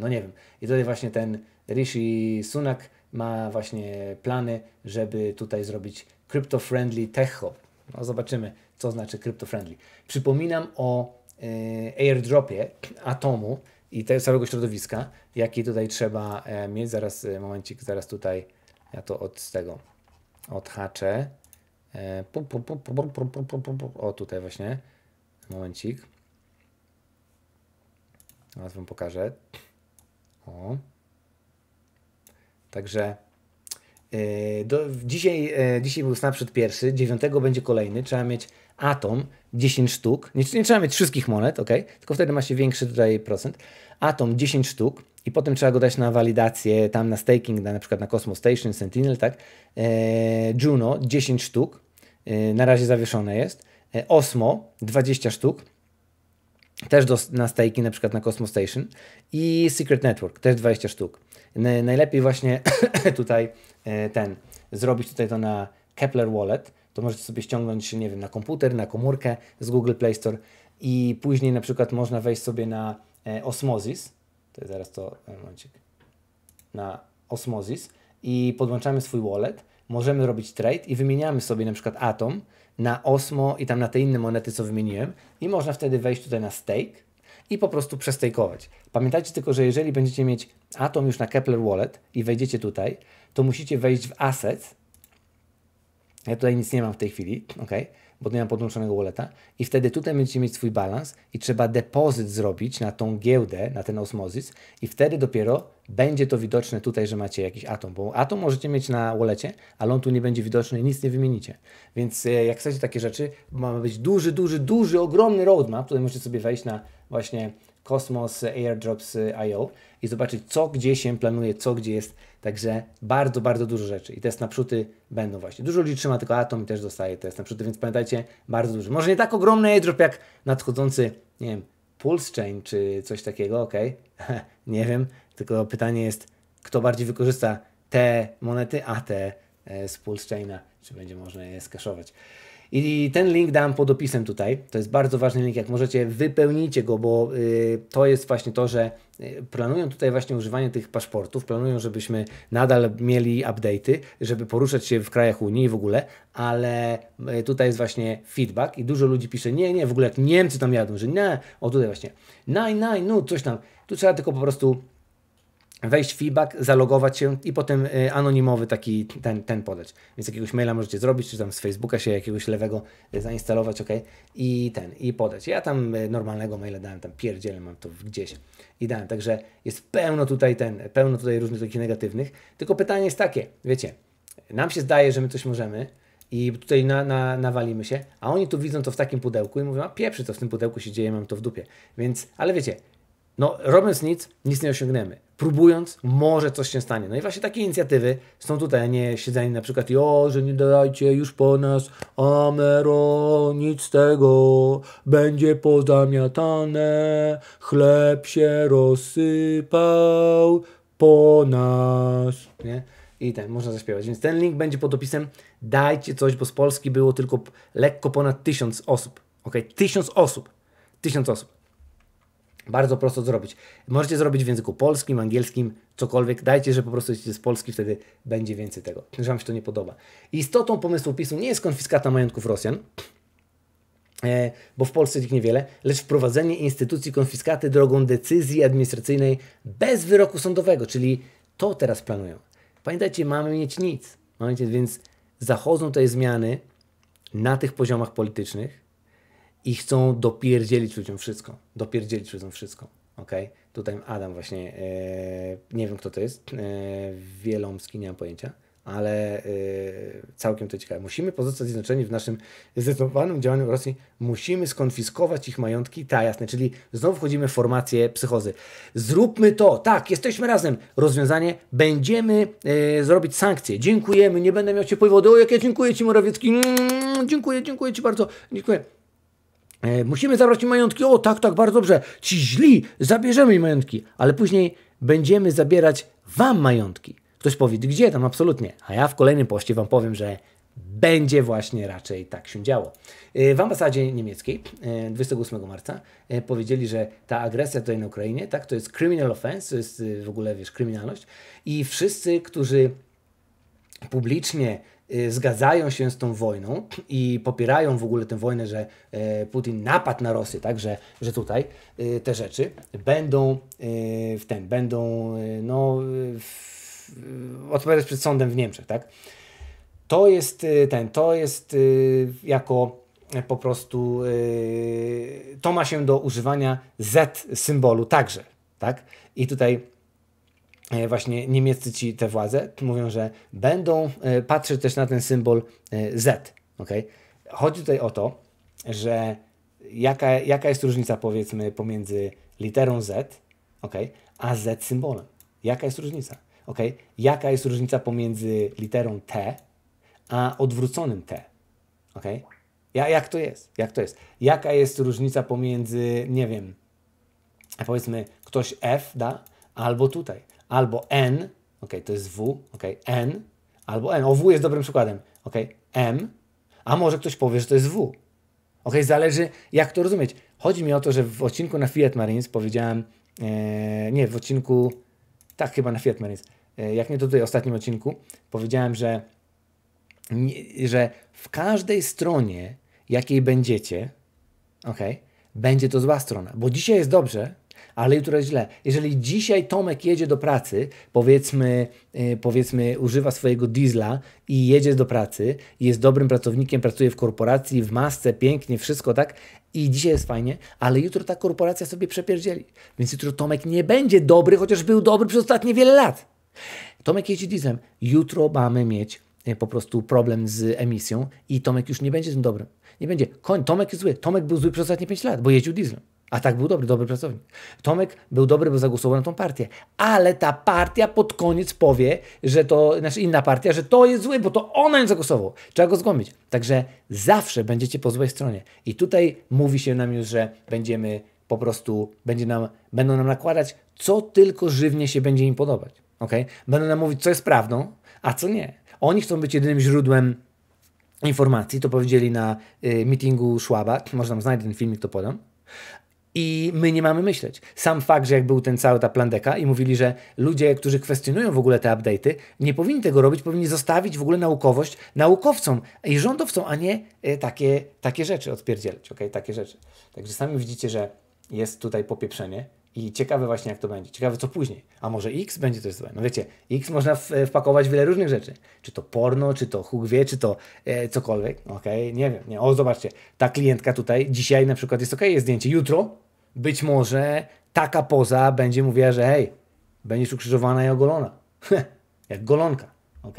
no nie wiem. I tutaj właśnie ten Rishi Sunak ma właśnie plany, żeby tutaj zrobić crypto-friendly tech hub. No zobaczymy, co znaczy crypto-friendly. Przypominam o E, airdropie atomu i tego całego środowiska, jaki tutaj trzeba e, mieć. Zaraz, e, momencik, zaraz tutaj ja to od tego odhaczę. O, tutaj właśnie. Momencik. Zaraz Wam pokażę. O. Także do, dzisiaj, dzisiaj był snapshot pierwszy, dziewiątego będzie kolejny. Trzeba mieć Atom 10 sztuk, nie, nie trzeba mieć wszystkich monet, ok? Tylko wtedy ma się większy tutaj procent. Atom 10 sztuk i potem trzeba go dać na walidację, tam na staking, na, na przykład na Cosmos Station, Sentinel, tak? E, Juno 10 sztuk, e, na razie zawieszone jest. E, Osmo 20 sztuk, też do, na staking, na przykład na Cosmos Station. I Secret Network też 20 sztuk. Najlepiej właśnie tutaj ten, zrobić tutaj to na Kepler Wallet to możecie sobie ściągnąć, nie wiem, na komputer, na komórkę z Google Play Store i później na przykład można wejść sobie na e, Osmosis, to jest zaraz to, e, momencik, na Osmosis i podłączamy swój wallet, możemy robić trade i wymieniamy sobie na przykład Atom na Osmo i tam na te inne monety, co wymieniłem i można wtedy wejść tutaj na stake i po prostu przestejkować. Pamiętajcie tylko, że jeżeli będziecie mieć Atom już na Kepler Wallet i wejdziecie tutaj, to musicie wejść w Assets ja tutaj nic nie mam w tej chwili, ok? bo nie mam podłączonego walleta. I wtedy tutaj będziecie mieć swój balans i trzeba depozyt zrobić na tą giełdę, na ten osmozis i wtedy dopiero będzie to widoczne tutaj, że macie jakiś atom, bo atom możecie mieć na olecie, ale on tu nie będzie widoczny i nic nie wymienicie. Więc e, jak chcecie takie rzeczy, ma być duży, duży, duży, ogromny roadmap. Tutaj możecie sobie wejść na właśnie Cosmos Airdrops IO i zobaczyć, co gdzie się planuje, co gdzie jest. Także bardzo, bardzo dużo rzeczy. I test naprzuty będą właśnie. Dużo ludzi trzyma tylko Atom i też dostaje test naprzuty, więc pamiętajcie, bardzo dużo. Może nie tak ogromny airdrop jak nadchodzący, nie wiem, Pulse Chain czy coś takiego, ok? nie wiem, tylko pytanie jest, kto bardziej wykorzysta te monety, a te e, z Pulse Chaina, czy będzie można je skaszować. I ten link dam pod opisem tutaj. To jest bardzo ważny link. Jak możecie, wypełnijcie go, bo y, to jest właśnie to, że y, planują tutaj właśnie używanie tych paszportów, planują, żebyśmy nadal mieli update'y, żeby poruszać się w krajach Unii i w ogóle, ale y, tutaj jest właśnie feedback i dużo ludzi pisze, nie, nie, w ogóle jak Niemcy tam jadą, że nie, o tutaj właśnie, naj, naj, no coś tam. Tu trzeba tylko po prostu wejść w feedback, zalogować się i potem y, anonimowy taki ten, ten podać. Więc jakiegoś maila możecie zrobić, czy tam z Facebooka się jakiegoś lewego y, zainstalować, ok? I ten, i podać. Ja tam y, normalnego maila dałem, tam pierdzielę mam to gdzieś i dałem. Także jest pełno tutaj ten, pełno tutaj różnych takich negatywnych. Tylko pytanie jest takie, wiecie, nam się zdaje, że my coś możemy, i tutaj na, na, nawalimy się, a oni tu widzą to w takim pudełku i mówią, a pieprzy, co w tym pudełku się dzieje, mam to w dupie. Więc, ale wiecie, no robiąc nic, nic nie osiągniemy próbując, może coś się stanie. No i właśnie takie inicjatywy są tutaj, a nie siedzenie na przykład i o, że nie dajcie już po nas Amero, nic z tego, będzie pozamiatane, chleb się rozsypał po nas, nie? I ten, można zaśpiewać. Więc ten link będzie pod opisem dajcie coś, bo z Polski było tylko lekko ponad tysiąc osób, ok? Tysiąc osób, tysiąc osób. Bardzo prosto zrobić. Możecie zrobić w języku polskim, angielskim, cokolwiek. Dajcie, że po prostu jesteście z Polski, wtedy będzie więcej tego, że Wam się to nie podoba. Istotą pomysłu PiSu nie jest konfiskata majątków Rosjan, e, bo w Polsce ich niewiele, lecz wprowadzenie instytucji konfiskaty drogą decyzji administracyjnej bez wyroku sądowego, czyli to teraz planują. Pamiętajcie, mamy mieć nic. Mamy mieć, więc zachodzą tutaj zmiany na tych poziomach politycznych, i chcą dopierdzielić ludziom wszystko. Dopierdzielić ludziom wszystko. Ok? Tutaj Adam właśnie, e, nie wiem kto to jest, e, Wielomski, nie mam pojęcia, ale e, całkiem to ciekawe. Musimy pozostać zjednoczeni w naszym zdecydowanym działaniu Rosji. Musimy skonfiskować ich majątki. Ta, jasne, czyli znowu wchodzimy w formację psychozy. Zróbmy to, tak, jesteśmy razem. Rozwiązanie, będziemy zrobić sankcje. Dziękujemy, nie będę miał ciepłej powodu. O, jak ja dziękuję Ci Morawiecki. Mm, dziękuję, dziękuję Ci bardzo. Dziękuję. E, musimy zabrać im majątki. O, tak, tak, bardzo dobrze. Ci źli, zabierzemy im majątki, ale później będziemy zabierać wam majątki. Ktoś powie, gdzie tam, absolutnie. A ja w kolejnym poście wam powiem, że będzie właśnie raczej tak się działo. E, w ambasadzie niemieckiej 28 e, marca powiedzieli, że ta agresja tutaj na Ukrainie, tak, to jest criminal offense, to jest w ogóle, wiesz, kryminalność i wszyscy, którzy publicznie Y, zgadzają się z tą wojną i popierają w ogóle tę wojnę, że e, Putin napadł na Rosję, tak, że, że tutaj y, te rzeczy będą y, w ten, będą no, w, odpowiadać przed sądem w Niemczech, tak. To jest ten, to jest jako e, po prostu to ma się do używania Z symbolu także, tak. I tutaj E, właśnie niemieccy ci te władze mówią, że będą e, patrzeć też na ten symbol e, Z. Okay? Chodzi tutaj o to, że jaka, jaka jest różnica powiedzmy pomiędzy literą Z okay, a Z symbolem. Jaka jest różnica? Okay? Jaka jest różnica pomiędzy literą T a odwróconym T? Okay? Ja, jak to jest? Jak to jest? Jaka jest różnica pomiędzy, nie wiem, powiedzmy ktoś F da albo tutaj albo N, ok, to jest W, ok, N, albo N. O, W jest dobrym przykładem, ok, M, a może ktoś powie, że to jest W. Ok, zależy jak to rozumieć. Chodzi mi o to, że w odcinku na Fiat Marines powiedziałem, e, nie, w odcinku, tak chyba na Fiat Marines, e, jak nie to tutaj, ostatnim odcinku, powiedziałem, że, nie, że w każdej stronie, jakiej będziecie, ok, będzie to zła strona. Bo dzisiaj jest dobrze, ale jutro jest źle. Jeżeli dzisiaj Tomek jedzie do pracy, powiedzmy, e, powiedzmy używa swojego diesla i jedzie do pracy, jest dobrym pracownikiem, pracuje w korporacji, w masce, pięknie, wszystko tak i dzisiaj jest fajnie, ale jutro ta korporacja sobie przepierdzieli. Więc jutro Tomek nie będzie dobry, chociaż był dobry przez ostatnie wiele lat. Tomek jeździ dieslem. Jutro mamy mieć e, po prostu problem z emisją i Tomek już nie będzie tym dobrym. Nie będzie. Koń, Tomek jest zły. Tomek był zły przez ostatnie 5 lat, bo jeździł dieslem. A tak był dobry, dobry pracownik. Tomek był dobry, bo zagłosował na tą partię. Ale ta partia pod koniec powie, że to, znaczy inna partia, że to jest zły, bo to ona nie zagłosował. Trzeba go zgłębić. Także zawsze będziecie po złej stronie. I tutaj mówi się nam już, że będziemy po prostu, będzie nam, będą nam nakładać, co tylko żywnie się będzie im podobać. Okay? Będą nam mówić, co jest prawdą, a co nie. Oni chcą być jedynym źródłem informacji, to powiedzieli na y, meetingu Schwaba, może znaleźć znajdę ten filmik, to podam i my nie mamy myśleć. Sam fakt, że jak był ten cały ta plandeka i mówili, że ludzie, którzy kwestionują w ogóle te update'y, nie powinni tego robić, powinni zostawić w ogóle naukowość naukowcom i rządowcom, a nie e, takie, takie rzeczy odpierdzielać, okay? takie rzeczy. Także sami widzicie, że jest tutaj popieprzenie i ciekawe właśnie jak to będzie. Ciekawe co później. A może X będzie coś złe. No wiecie, X można w, e, wpakować wiele różnych rzeczy. Czy to porno, czy to huk wie, czy to e, cokolwiek. Okej, okay, nie wiem. Nie. O, zobaczcie, ta klientka tutaj dzisiaj na przykład jest okej, okay, jest zdjęcie. Jutro być może taka poza będzie mówiła, że hej, będziesz ukrzyżowana i ogolona. Jak golonka. Ok.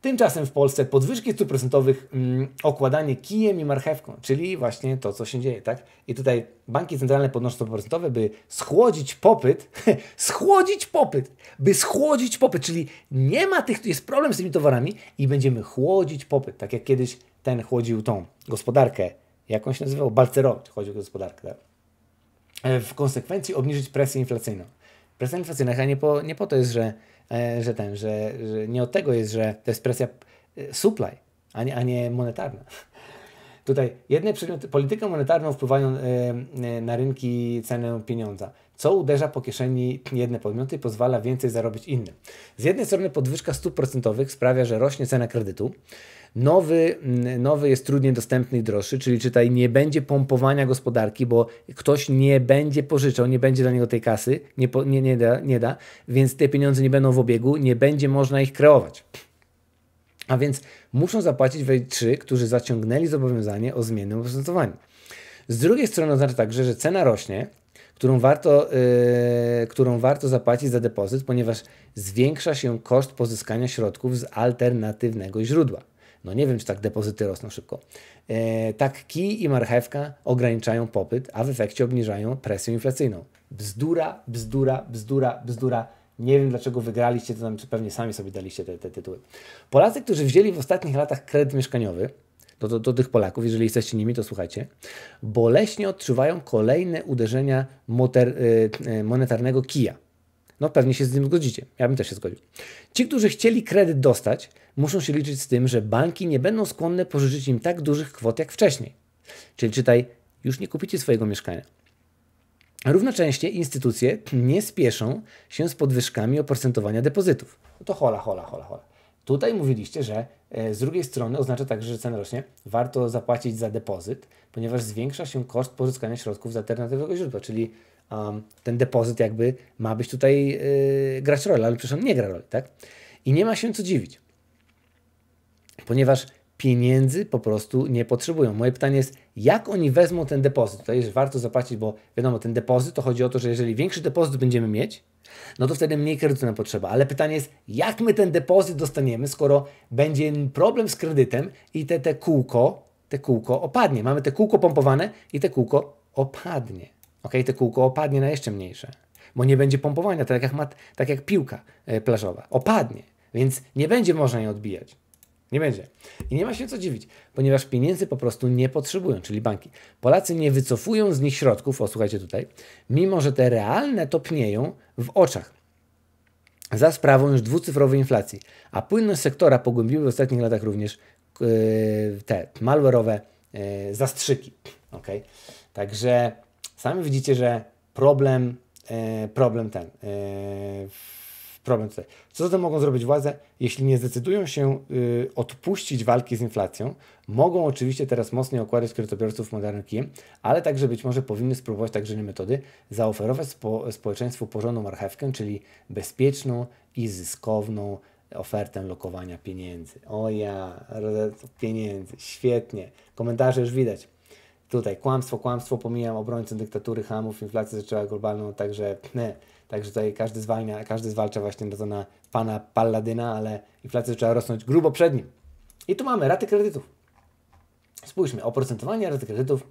Tymczasem w Polsce podwyżki stóp procentowych mm, okładanie kijem i marchewką, czyli właśnie to, co się dzieje, tak? I tutaj banki centralne podnoszą stopy procentowe, by schłodzić popyt, schłodzić popyt, by schłodzić popyt, czyli nie ma tych, jest problem z tymi towarami i będziemy chłodzić popyt, tak jak kiedyś ten chłodził tą gospodarkę, jakąś nazywał, chodził chłodził gospodarkę, tak? E, w konsekwencji obniżyć presję inflacyjną. Presja inflacyjna chyba nie po, nie po to jest, że, e, że ten, że, że nie od tego jest, że to jest presja e, supply, a nie, a nie monetarna. Tutaj jedne przedmioty, polityką monetarną wpływają na rynki cenę pieniądza, co uderza po kieszeni jedne podmioty i pozwala więcej zarobić innym. Z jednej strony podwyżka stóp procentowych sprawia, że rośnie cena kredytu, Nowy, mm, nowy jest trudniej dostępny i droższy, czyli czytaj, nie będzie pompowania gospodarki, bo ktoś nie będzie pożyczał, nie będzie dla niego tej kasy, nie, po, nie, nie, da, nie da, więc te pieniądze nie będą w obiegu, nie będzie można ich kreować. A więc muszą zapłacić trzy, którzy zaciągnęli zobowiązanie o zmiennym oprocentowaniu. Z drugiej strony oznacza także, że cena rośnie, którą warto, yy, którą warto zapłacić za depozyt, ponieważ zwiększa się koszt pozyskania środków z alternatywnego źródła. No nie wiem, czy tak depozyty rosną szybko. E, tak kij i marchewka ograniczają popyt, a w efekcie obniżają presję inflacyjną. Bzdura, bzdura, bzdura, bzdura. Nie wiem, dlaczego wygraliście to, czy znaczy pewnie sami sobie daliście te, te tytuły. Polacy, którzy wzięli w ostatnich latach kredyt mieszkaniowy, do, do, do, tych Polaków, jeżeli jesteście nimi, to słuchajcie, boleśnie odczuwają kolejne uderzenia moter, y, monetarnego kija. No pewnie się z tym zgodzicie. Ja bym też się zgodził. Ci, którzy chcieli kredyt dostać, muszą się liczyć z tym, że banki nie będą skłonne pożyczyć im tak dużych kwot jak wcześniej. Czyli czytaj, już nie kupicie swojego mieszkania. Równocześnie instytucje nie spieszą się z podwyżkami oprocentowania depozytów. No to hola, hola, hola, hola. Tutaj mówiliście, że e, z drugiej strony oznacza także, że cena rośnie. Warto zapłacić za depozyt, ponieważ zwiększa się koszt pozyskania środków z alternatywnego źródła, czyli um, ten depozyt jakby ma być tutaj yy, grać rolę, ale przecież on nie gra roli, tak? I nie ma się co dziwić, ponieważ pieniędzy po prostu nie potrzebują. Moje pytanie jest, jak oni wezmą ten depozyt? Tutaj warto zapłacić, bo wiadomo, ten depozyt to chodzi o to, że jeżeli większy depozyt będziemy mieć, no to wtedy mniej kredytu nam potrzeba. Ale pytanie jest, jak my ten depozyt dostaniemy, skoro będzie problem z kredytem i te, te kółko, te kółko opadnie. Mamy te kółko pompowane i te kółko opadnie ok, to kółko opadnie na jeszcze mniejsze, bo nie będzie pompowania, tak jak, mat, tak jak piłka e, plażowa. Opadnie, więc nie będzie można jej odbijać. Nie będzie. I nie ma się co dziwić, ponieważ pieniędzy po prostu nie potrzebują, czyli banki. Polacy nie wycofują z nich środków, o słuchajcie tutaj, mimo że te realne topnieją w oczach za sprawą już dwucyfrowej inflacji, a płynność sektora pogłębiły w ostatnich latach również yy, te malware'owe yy, zastrzyki. Okay? Także Sami widzicie, że problem, e, problem ten, e, problem tutaj. Co zatem mogą zrobić władze? Jeśli nie zdecydują się e, odpuścić walki z inflacją, mogą oczywiście teraz mocniej okładać kredytobiorców Modern kijem, ale także być może powinny spróbować także innej metody, zaoferować spo, społeczeństwu porządną marchewkę, czyli bezpieczną i zyskowną ofertę lokowania pieniędzy. O ja, pieniędzy, świetnie. Komentarze już widać tutaj kłamstwo, kłamstwo, pomijam obrońcę dyktatury hamów, inflację zaczęła globalną, także ne, także tutaj każdy zwalnia, każdy zwalcza właśnie na to na pana Palladyna, ale inflacja zaczęła rosnąć grubo przed nim. I tu mamy raty kredytów. Spójrzmy, oprocentowanie raty kredytów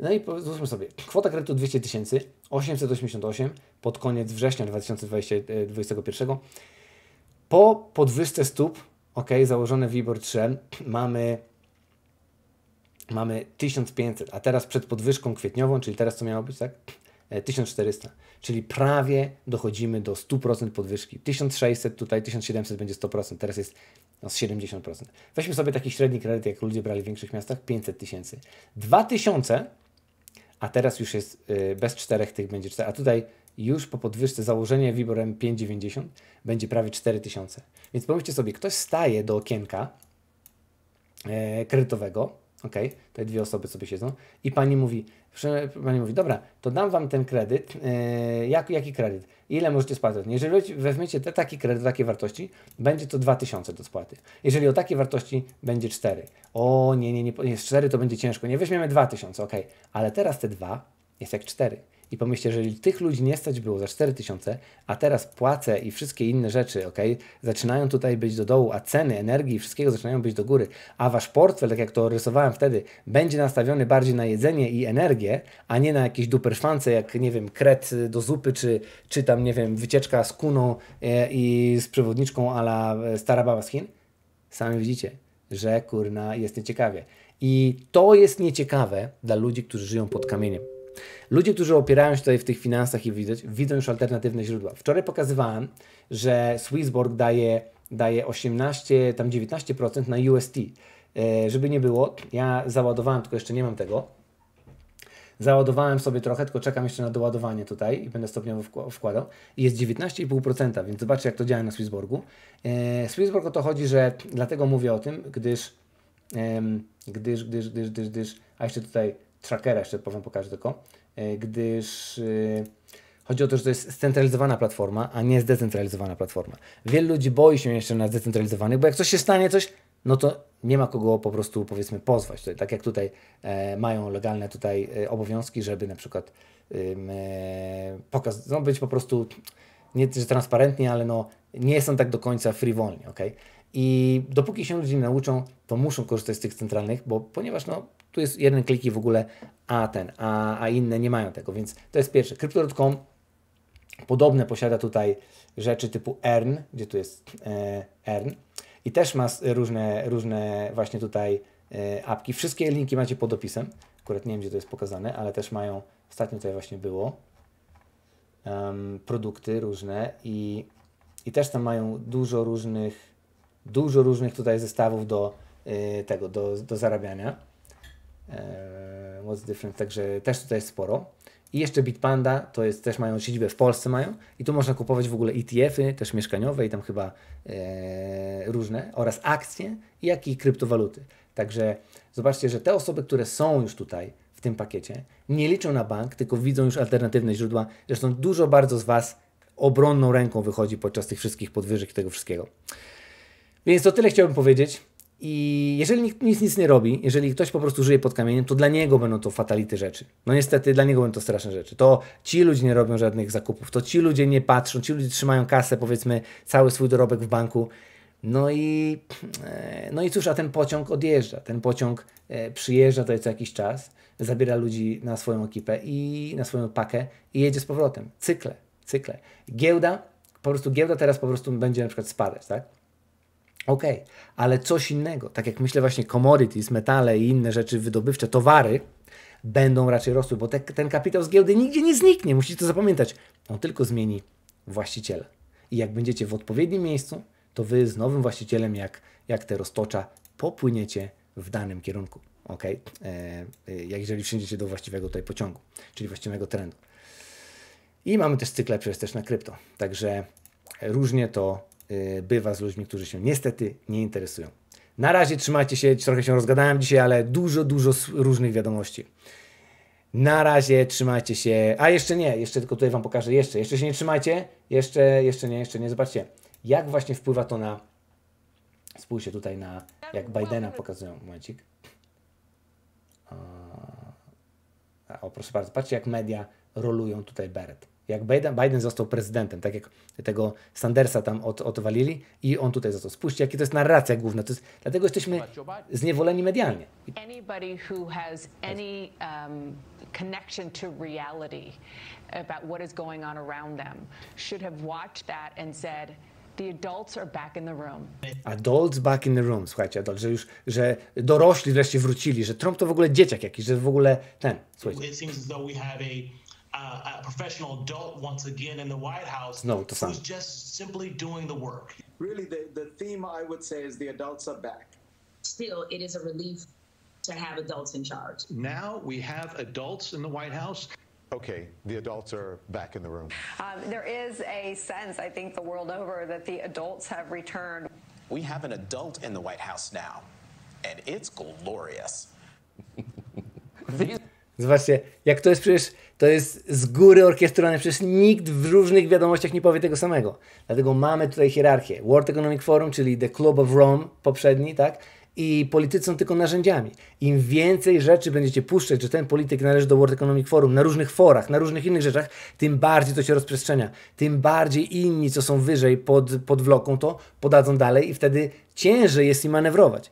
no i zwróćmy sobie, kwota kredytu 200 tysięcy, 888 pod koniec września 2021. E, po podwyżce stóp, ok, założone WIBOR 3, mamy mamy 1500, a teraz przed podwyżką kwietniową, czyli teraz co miało być, tak? 1400, e, czyli prawie dochodzimy do 100% podwyżki. 1600 tutaj, 1700 będzie 100%, teraz jest no, 70%. Weźmy sobie taki średni kredyt, jak ludzie brali w większych miastach, 500 tysięcy. 2000, a teraz już jest yy, bez czterech tych będzie 4, a tutaj już po podwyżce założenie Wiborem 5,90 będzie prawie 4000. Więc pomyślcie sobie, ktoś staje do okienka e, kredytowego, OK, te dwie osoby sobie siedzą. I pani mówi, pani mówi, dobra, to dam wam ten kredyt. E, jak, jaki kredyt? Ile możecie spłacać? Jeżeli weźmiecie te, taki kredyt, takiej wartości, będzie to 2000 do spłaty. Jeżeli o takiej wartości będzie 4. O, nie, nie, nie, nie 4 to będzie ciężko. Nie weźmiemy 2000, ok, ale teraz te dwa jest jak 4. I pomyślcie, jeżeli tych ludzi nie stać było za 4000, a teraz płace i wszystkie inne rzeczy, ok, zaczynają tutaj być do dołu, a ceny energii i wszystkiego zaczynają być do góry, a wasz portfel, tak jak to rysowałem wtedy, będzie nastawiony bardziej na jedzenie i energię, a nie na jakieś duperfance, jak nie wiem, kret do zupy, czy, czy tam, nie wiem, wycieczka z kuną e, i z przewodniczką ala e, stara baba z Chin, sami widzicie, że kurna jest nieciekawie. I to jest nieciekawe dla ludzi, którzy żyją pod kamieniem. Ludzie, którzy opierają się tutaj w tych finansach i widzą, widzą już alternatywne źródła. Wczoraj pokazywałem, że Swissborg daje, daje 18, tam 19% na UST. E, żeby nie było, ja załadowałem, tylko jeszcze nie mam tego. Załadowałem sobie trochę, tylko czekam jeszcze na doładowanie tutaj i będę stopniowo wkładał. I jest 19,5%, więc zobaczcie, jak to działa na Swissborgu. E, Swissborg o to chodzi, że dlatego mówię o tym, gdyż, gdyż, gdyż, gdyż, gdyż, gdyż, a jeszcze tutaj trackera, jeszcze powiem, pokażę tylko, e, gdyż e, chodzi o to, że to jest scentralizowana platforma, a nie zdecentralizowana platforma. Wielu ludzi boi się jeszcze na zdecentralizowanych, bo jak coś się stanie, coś, no to nie ma kogo po prostu powiedzmy pozwać. Tak jak tutaj e, mają legalne tutaj e, obowiązki, żeby na przykład e, pokaz, no być po prostu nie że transparentni, ale no nie są tak do końca free-wolni, okay? I dopóki się ludzie nie nauczą, to muszą korzystać z tych centralnych, bo ponieważ no, tu jest jeden klik i w ogóle, a ten, a, a inne nie mają tego, więc to jest pierwsze. Crypto.com podobne posiada tutaj rzeczy typu earn, gdzie tu jest e, earn i też ma różne, różne właśnie tutaj e, apki. Wszystkie linki macie pod opisem. Akurat nie wiem, gdzie to jest pokazane, ale też mają, ostatnio tutaj właśnie było, um, produkty różne i, i też tam mają dużo różnych, dużo różnych tutaj zestawów do y, tego, do, do zarabiania. What's e, Different, także też tutaj jest sporo. I jeszcze Bitpanda, to jest, też mają siedzibę w Polsce mają i tu można kupować w ogóle ETF-y, też mieszkaniowe i tam chyba e, różne, oraz akcje, jak i kryptowaluty. Także zobaczcie, że te osoby, które są już tutaj w tym pakiecie, nie liczą na bank, tylko widzą już alternatywne źródła. Zresztą dużo bardzo z Was obronną ręką wychodzi podczas tych wszystkich podwyżek i tego wszystkiego. Więc to tyle chciałbym powiedzieć. I jeżeli nikt nic, nic nie robi, jeżeli ktoś po prostu żyje pod kamieniem, to dla niego będą to fatality rzeczy. No niestety dla niego będą to straszne rzeczy. To ci ludzie nie robią żadnych zakupów, to ci ludzie nie patrzą, ci ludzie trzymają kasę, powiedzmy, cały swój dorobek w banku. No i, e, no i cóż, a ten pociąg odjeżdża. Ten pociąg e, przyjeżdża tutaj co jakiś czas, zabiera ludzi na swoją ekipę i na swoją pakę i jedzie z powrotem. Cykle, cykle. Giełda, po prostu giełda teraz po prostu będzie na przykład spadać, tak? OK, ale coś innego, tak jak myślę właśnie commodities, metale i inne rzeczy wydobywcze, towary będą raczej rosły, bo te, ten kapitał z giełdy nigdzie nie zniknie, musicie to zapamiętać. On tylko zmieni właściciela. I jak będziecie w odpowiednim miejscu, to wy z nowym właścicielem, jak, jak te roztocza, popłyniecie w danym kierunku. OK, e, e jeżeli wsiądziecie do właściwego tutaj pociągu, czyli właściwego trendu. I mamy też cykle przecież też na krypto. Także różnie to Y, bywa z ludźmi, którzy się niestety nie interesują. Na razie trzymajcie się, trochę się rozgadałem dzisiaj, ale dużo, dużo różnych wiadomości. Na razie trzymajcie się. A jeszcze nie, jeszcze tylko tutaj Wam pokażę. Jeszcze, jeszcze się nie trzymajcie. Jeszcze, jeszcze nie, jeszcze nie. Zobaczcie, jak właśnie wpływa to na. Spójrzcie tutaj na. Jak Bidena pokazują. Momencik. O, proszę bardzo, patrzcie, jak media rolują tutaj Beret. Jak Biden, Biden został prezydentem, tak jak tego Sandersa tam od, odwalili i on tutaj został. Spójrzcie, jakie to jest narracja główna. To jest, dlatego jesteśmy zniewoleni medialnie. Anybody who has any um, connection to reality about what is going on around them should have watched that and said, The adults are back in the room. Adults back in the room, słuchajcie, adult, że już, że dorośli wreszcie wrócili, że Trump to w ogóle dzieciak jakiś, że w ogóle ten, słuchajcie. It seems as though we have a uh, a professional adult once again in the White House no, who's just simply doing the work. Really, the, the theme I would say is the adults are back. Still, it is a relief to have adults in charge. Now we have adults in the White House. Okay, the adults are back in the room. Um, there is a sense, I think, the world over that the adults have returned. We have an adult in the White House now, and it's glorious. These Zobaczcie, jak to jest przecież, to jest z góry orkiestrowane, przecież nikt w różnych wiadomościach nie powie tego samego. Dlatego mamy tutaj hierarchię. World Economic Forum, czyli The Club of Rome poprzedni, tak? I politycy są tylko narzędziami. Im więcej rzeczy będziecie puszczać, że ten polityk należy do World Economic Forum na różnych forach, na różnych innych rzeczach, tym bardziej to się rozprzestrzenia. Tym bardziej inni, co są wyżej pod, pod wloką, to podadzą dalej i wtedy ciężej jest im manewrować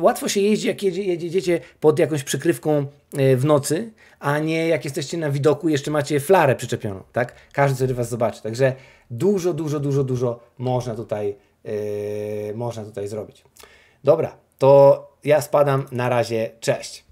łatwo się jeździ, jak jedziecie pod jakąś przykrywką e, w nocy, a nie jak jesteście na widoku jeszcze macie flarę przyczepioną, tak? Każdy sobie was zobaczy. Także dużo, dużo, dużo, dużo można tutaj, yy, można tutaj zrobić. Dobra, to ja spadam na razie. Cześć.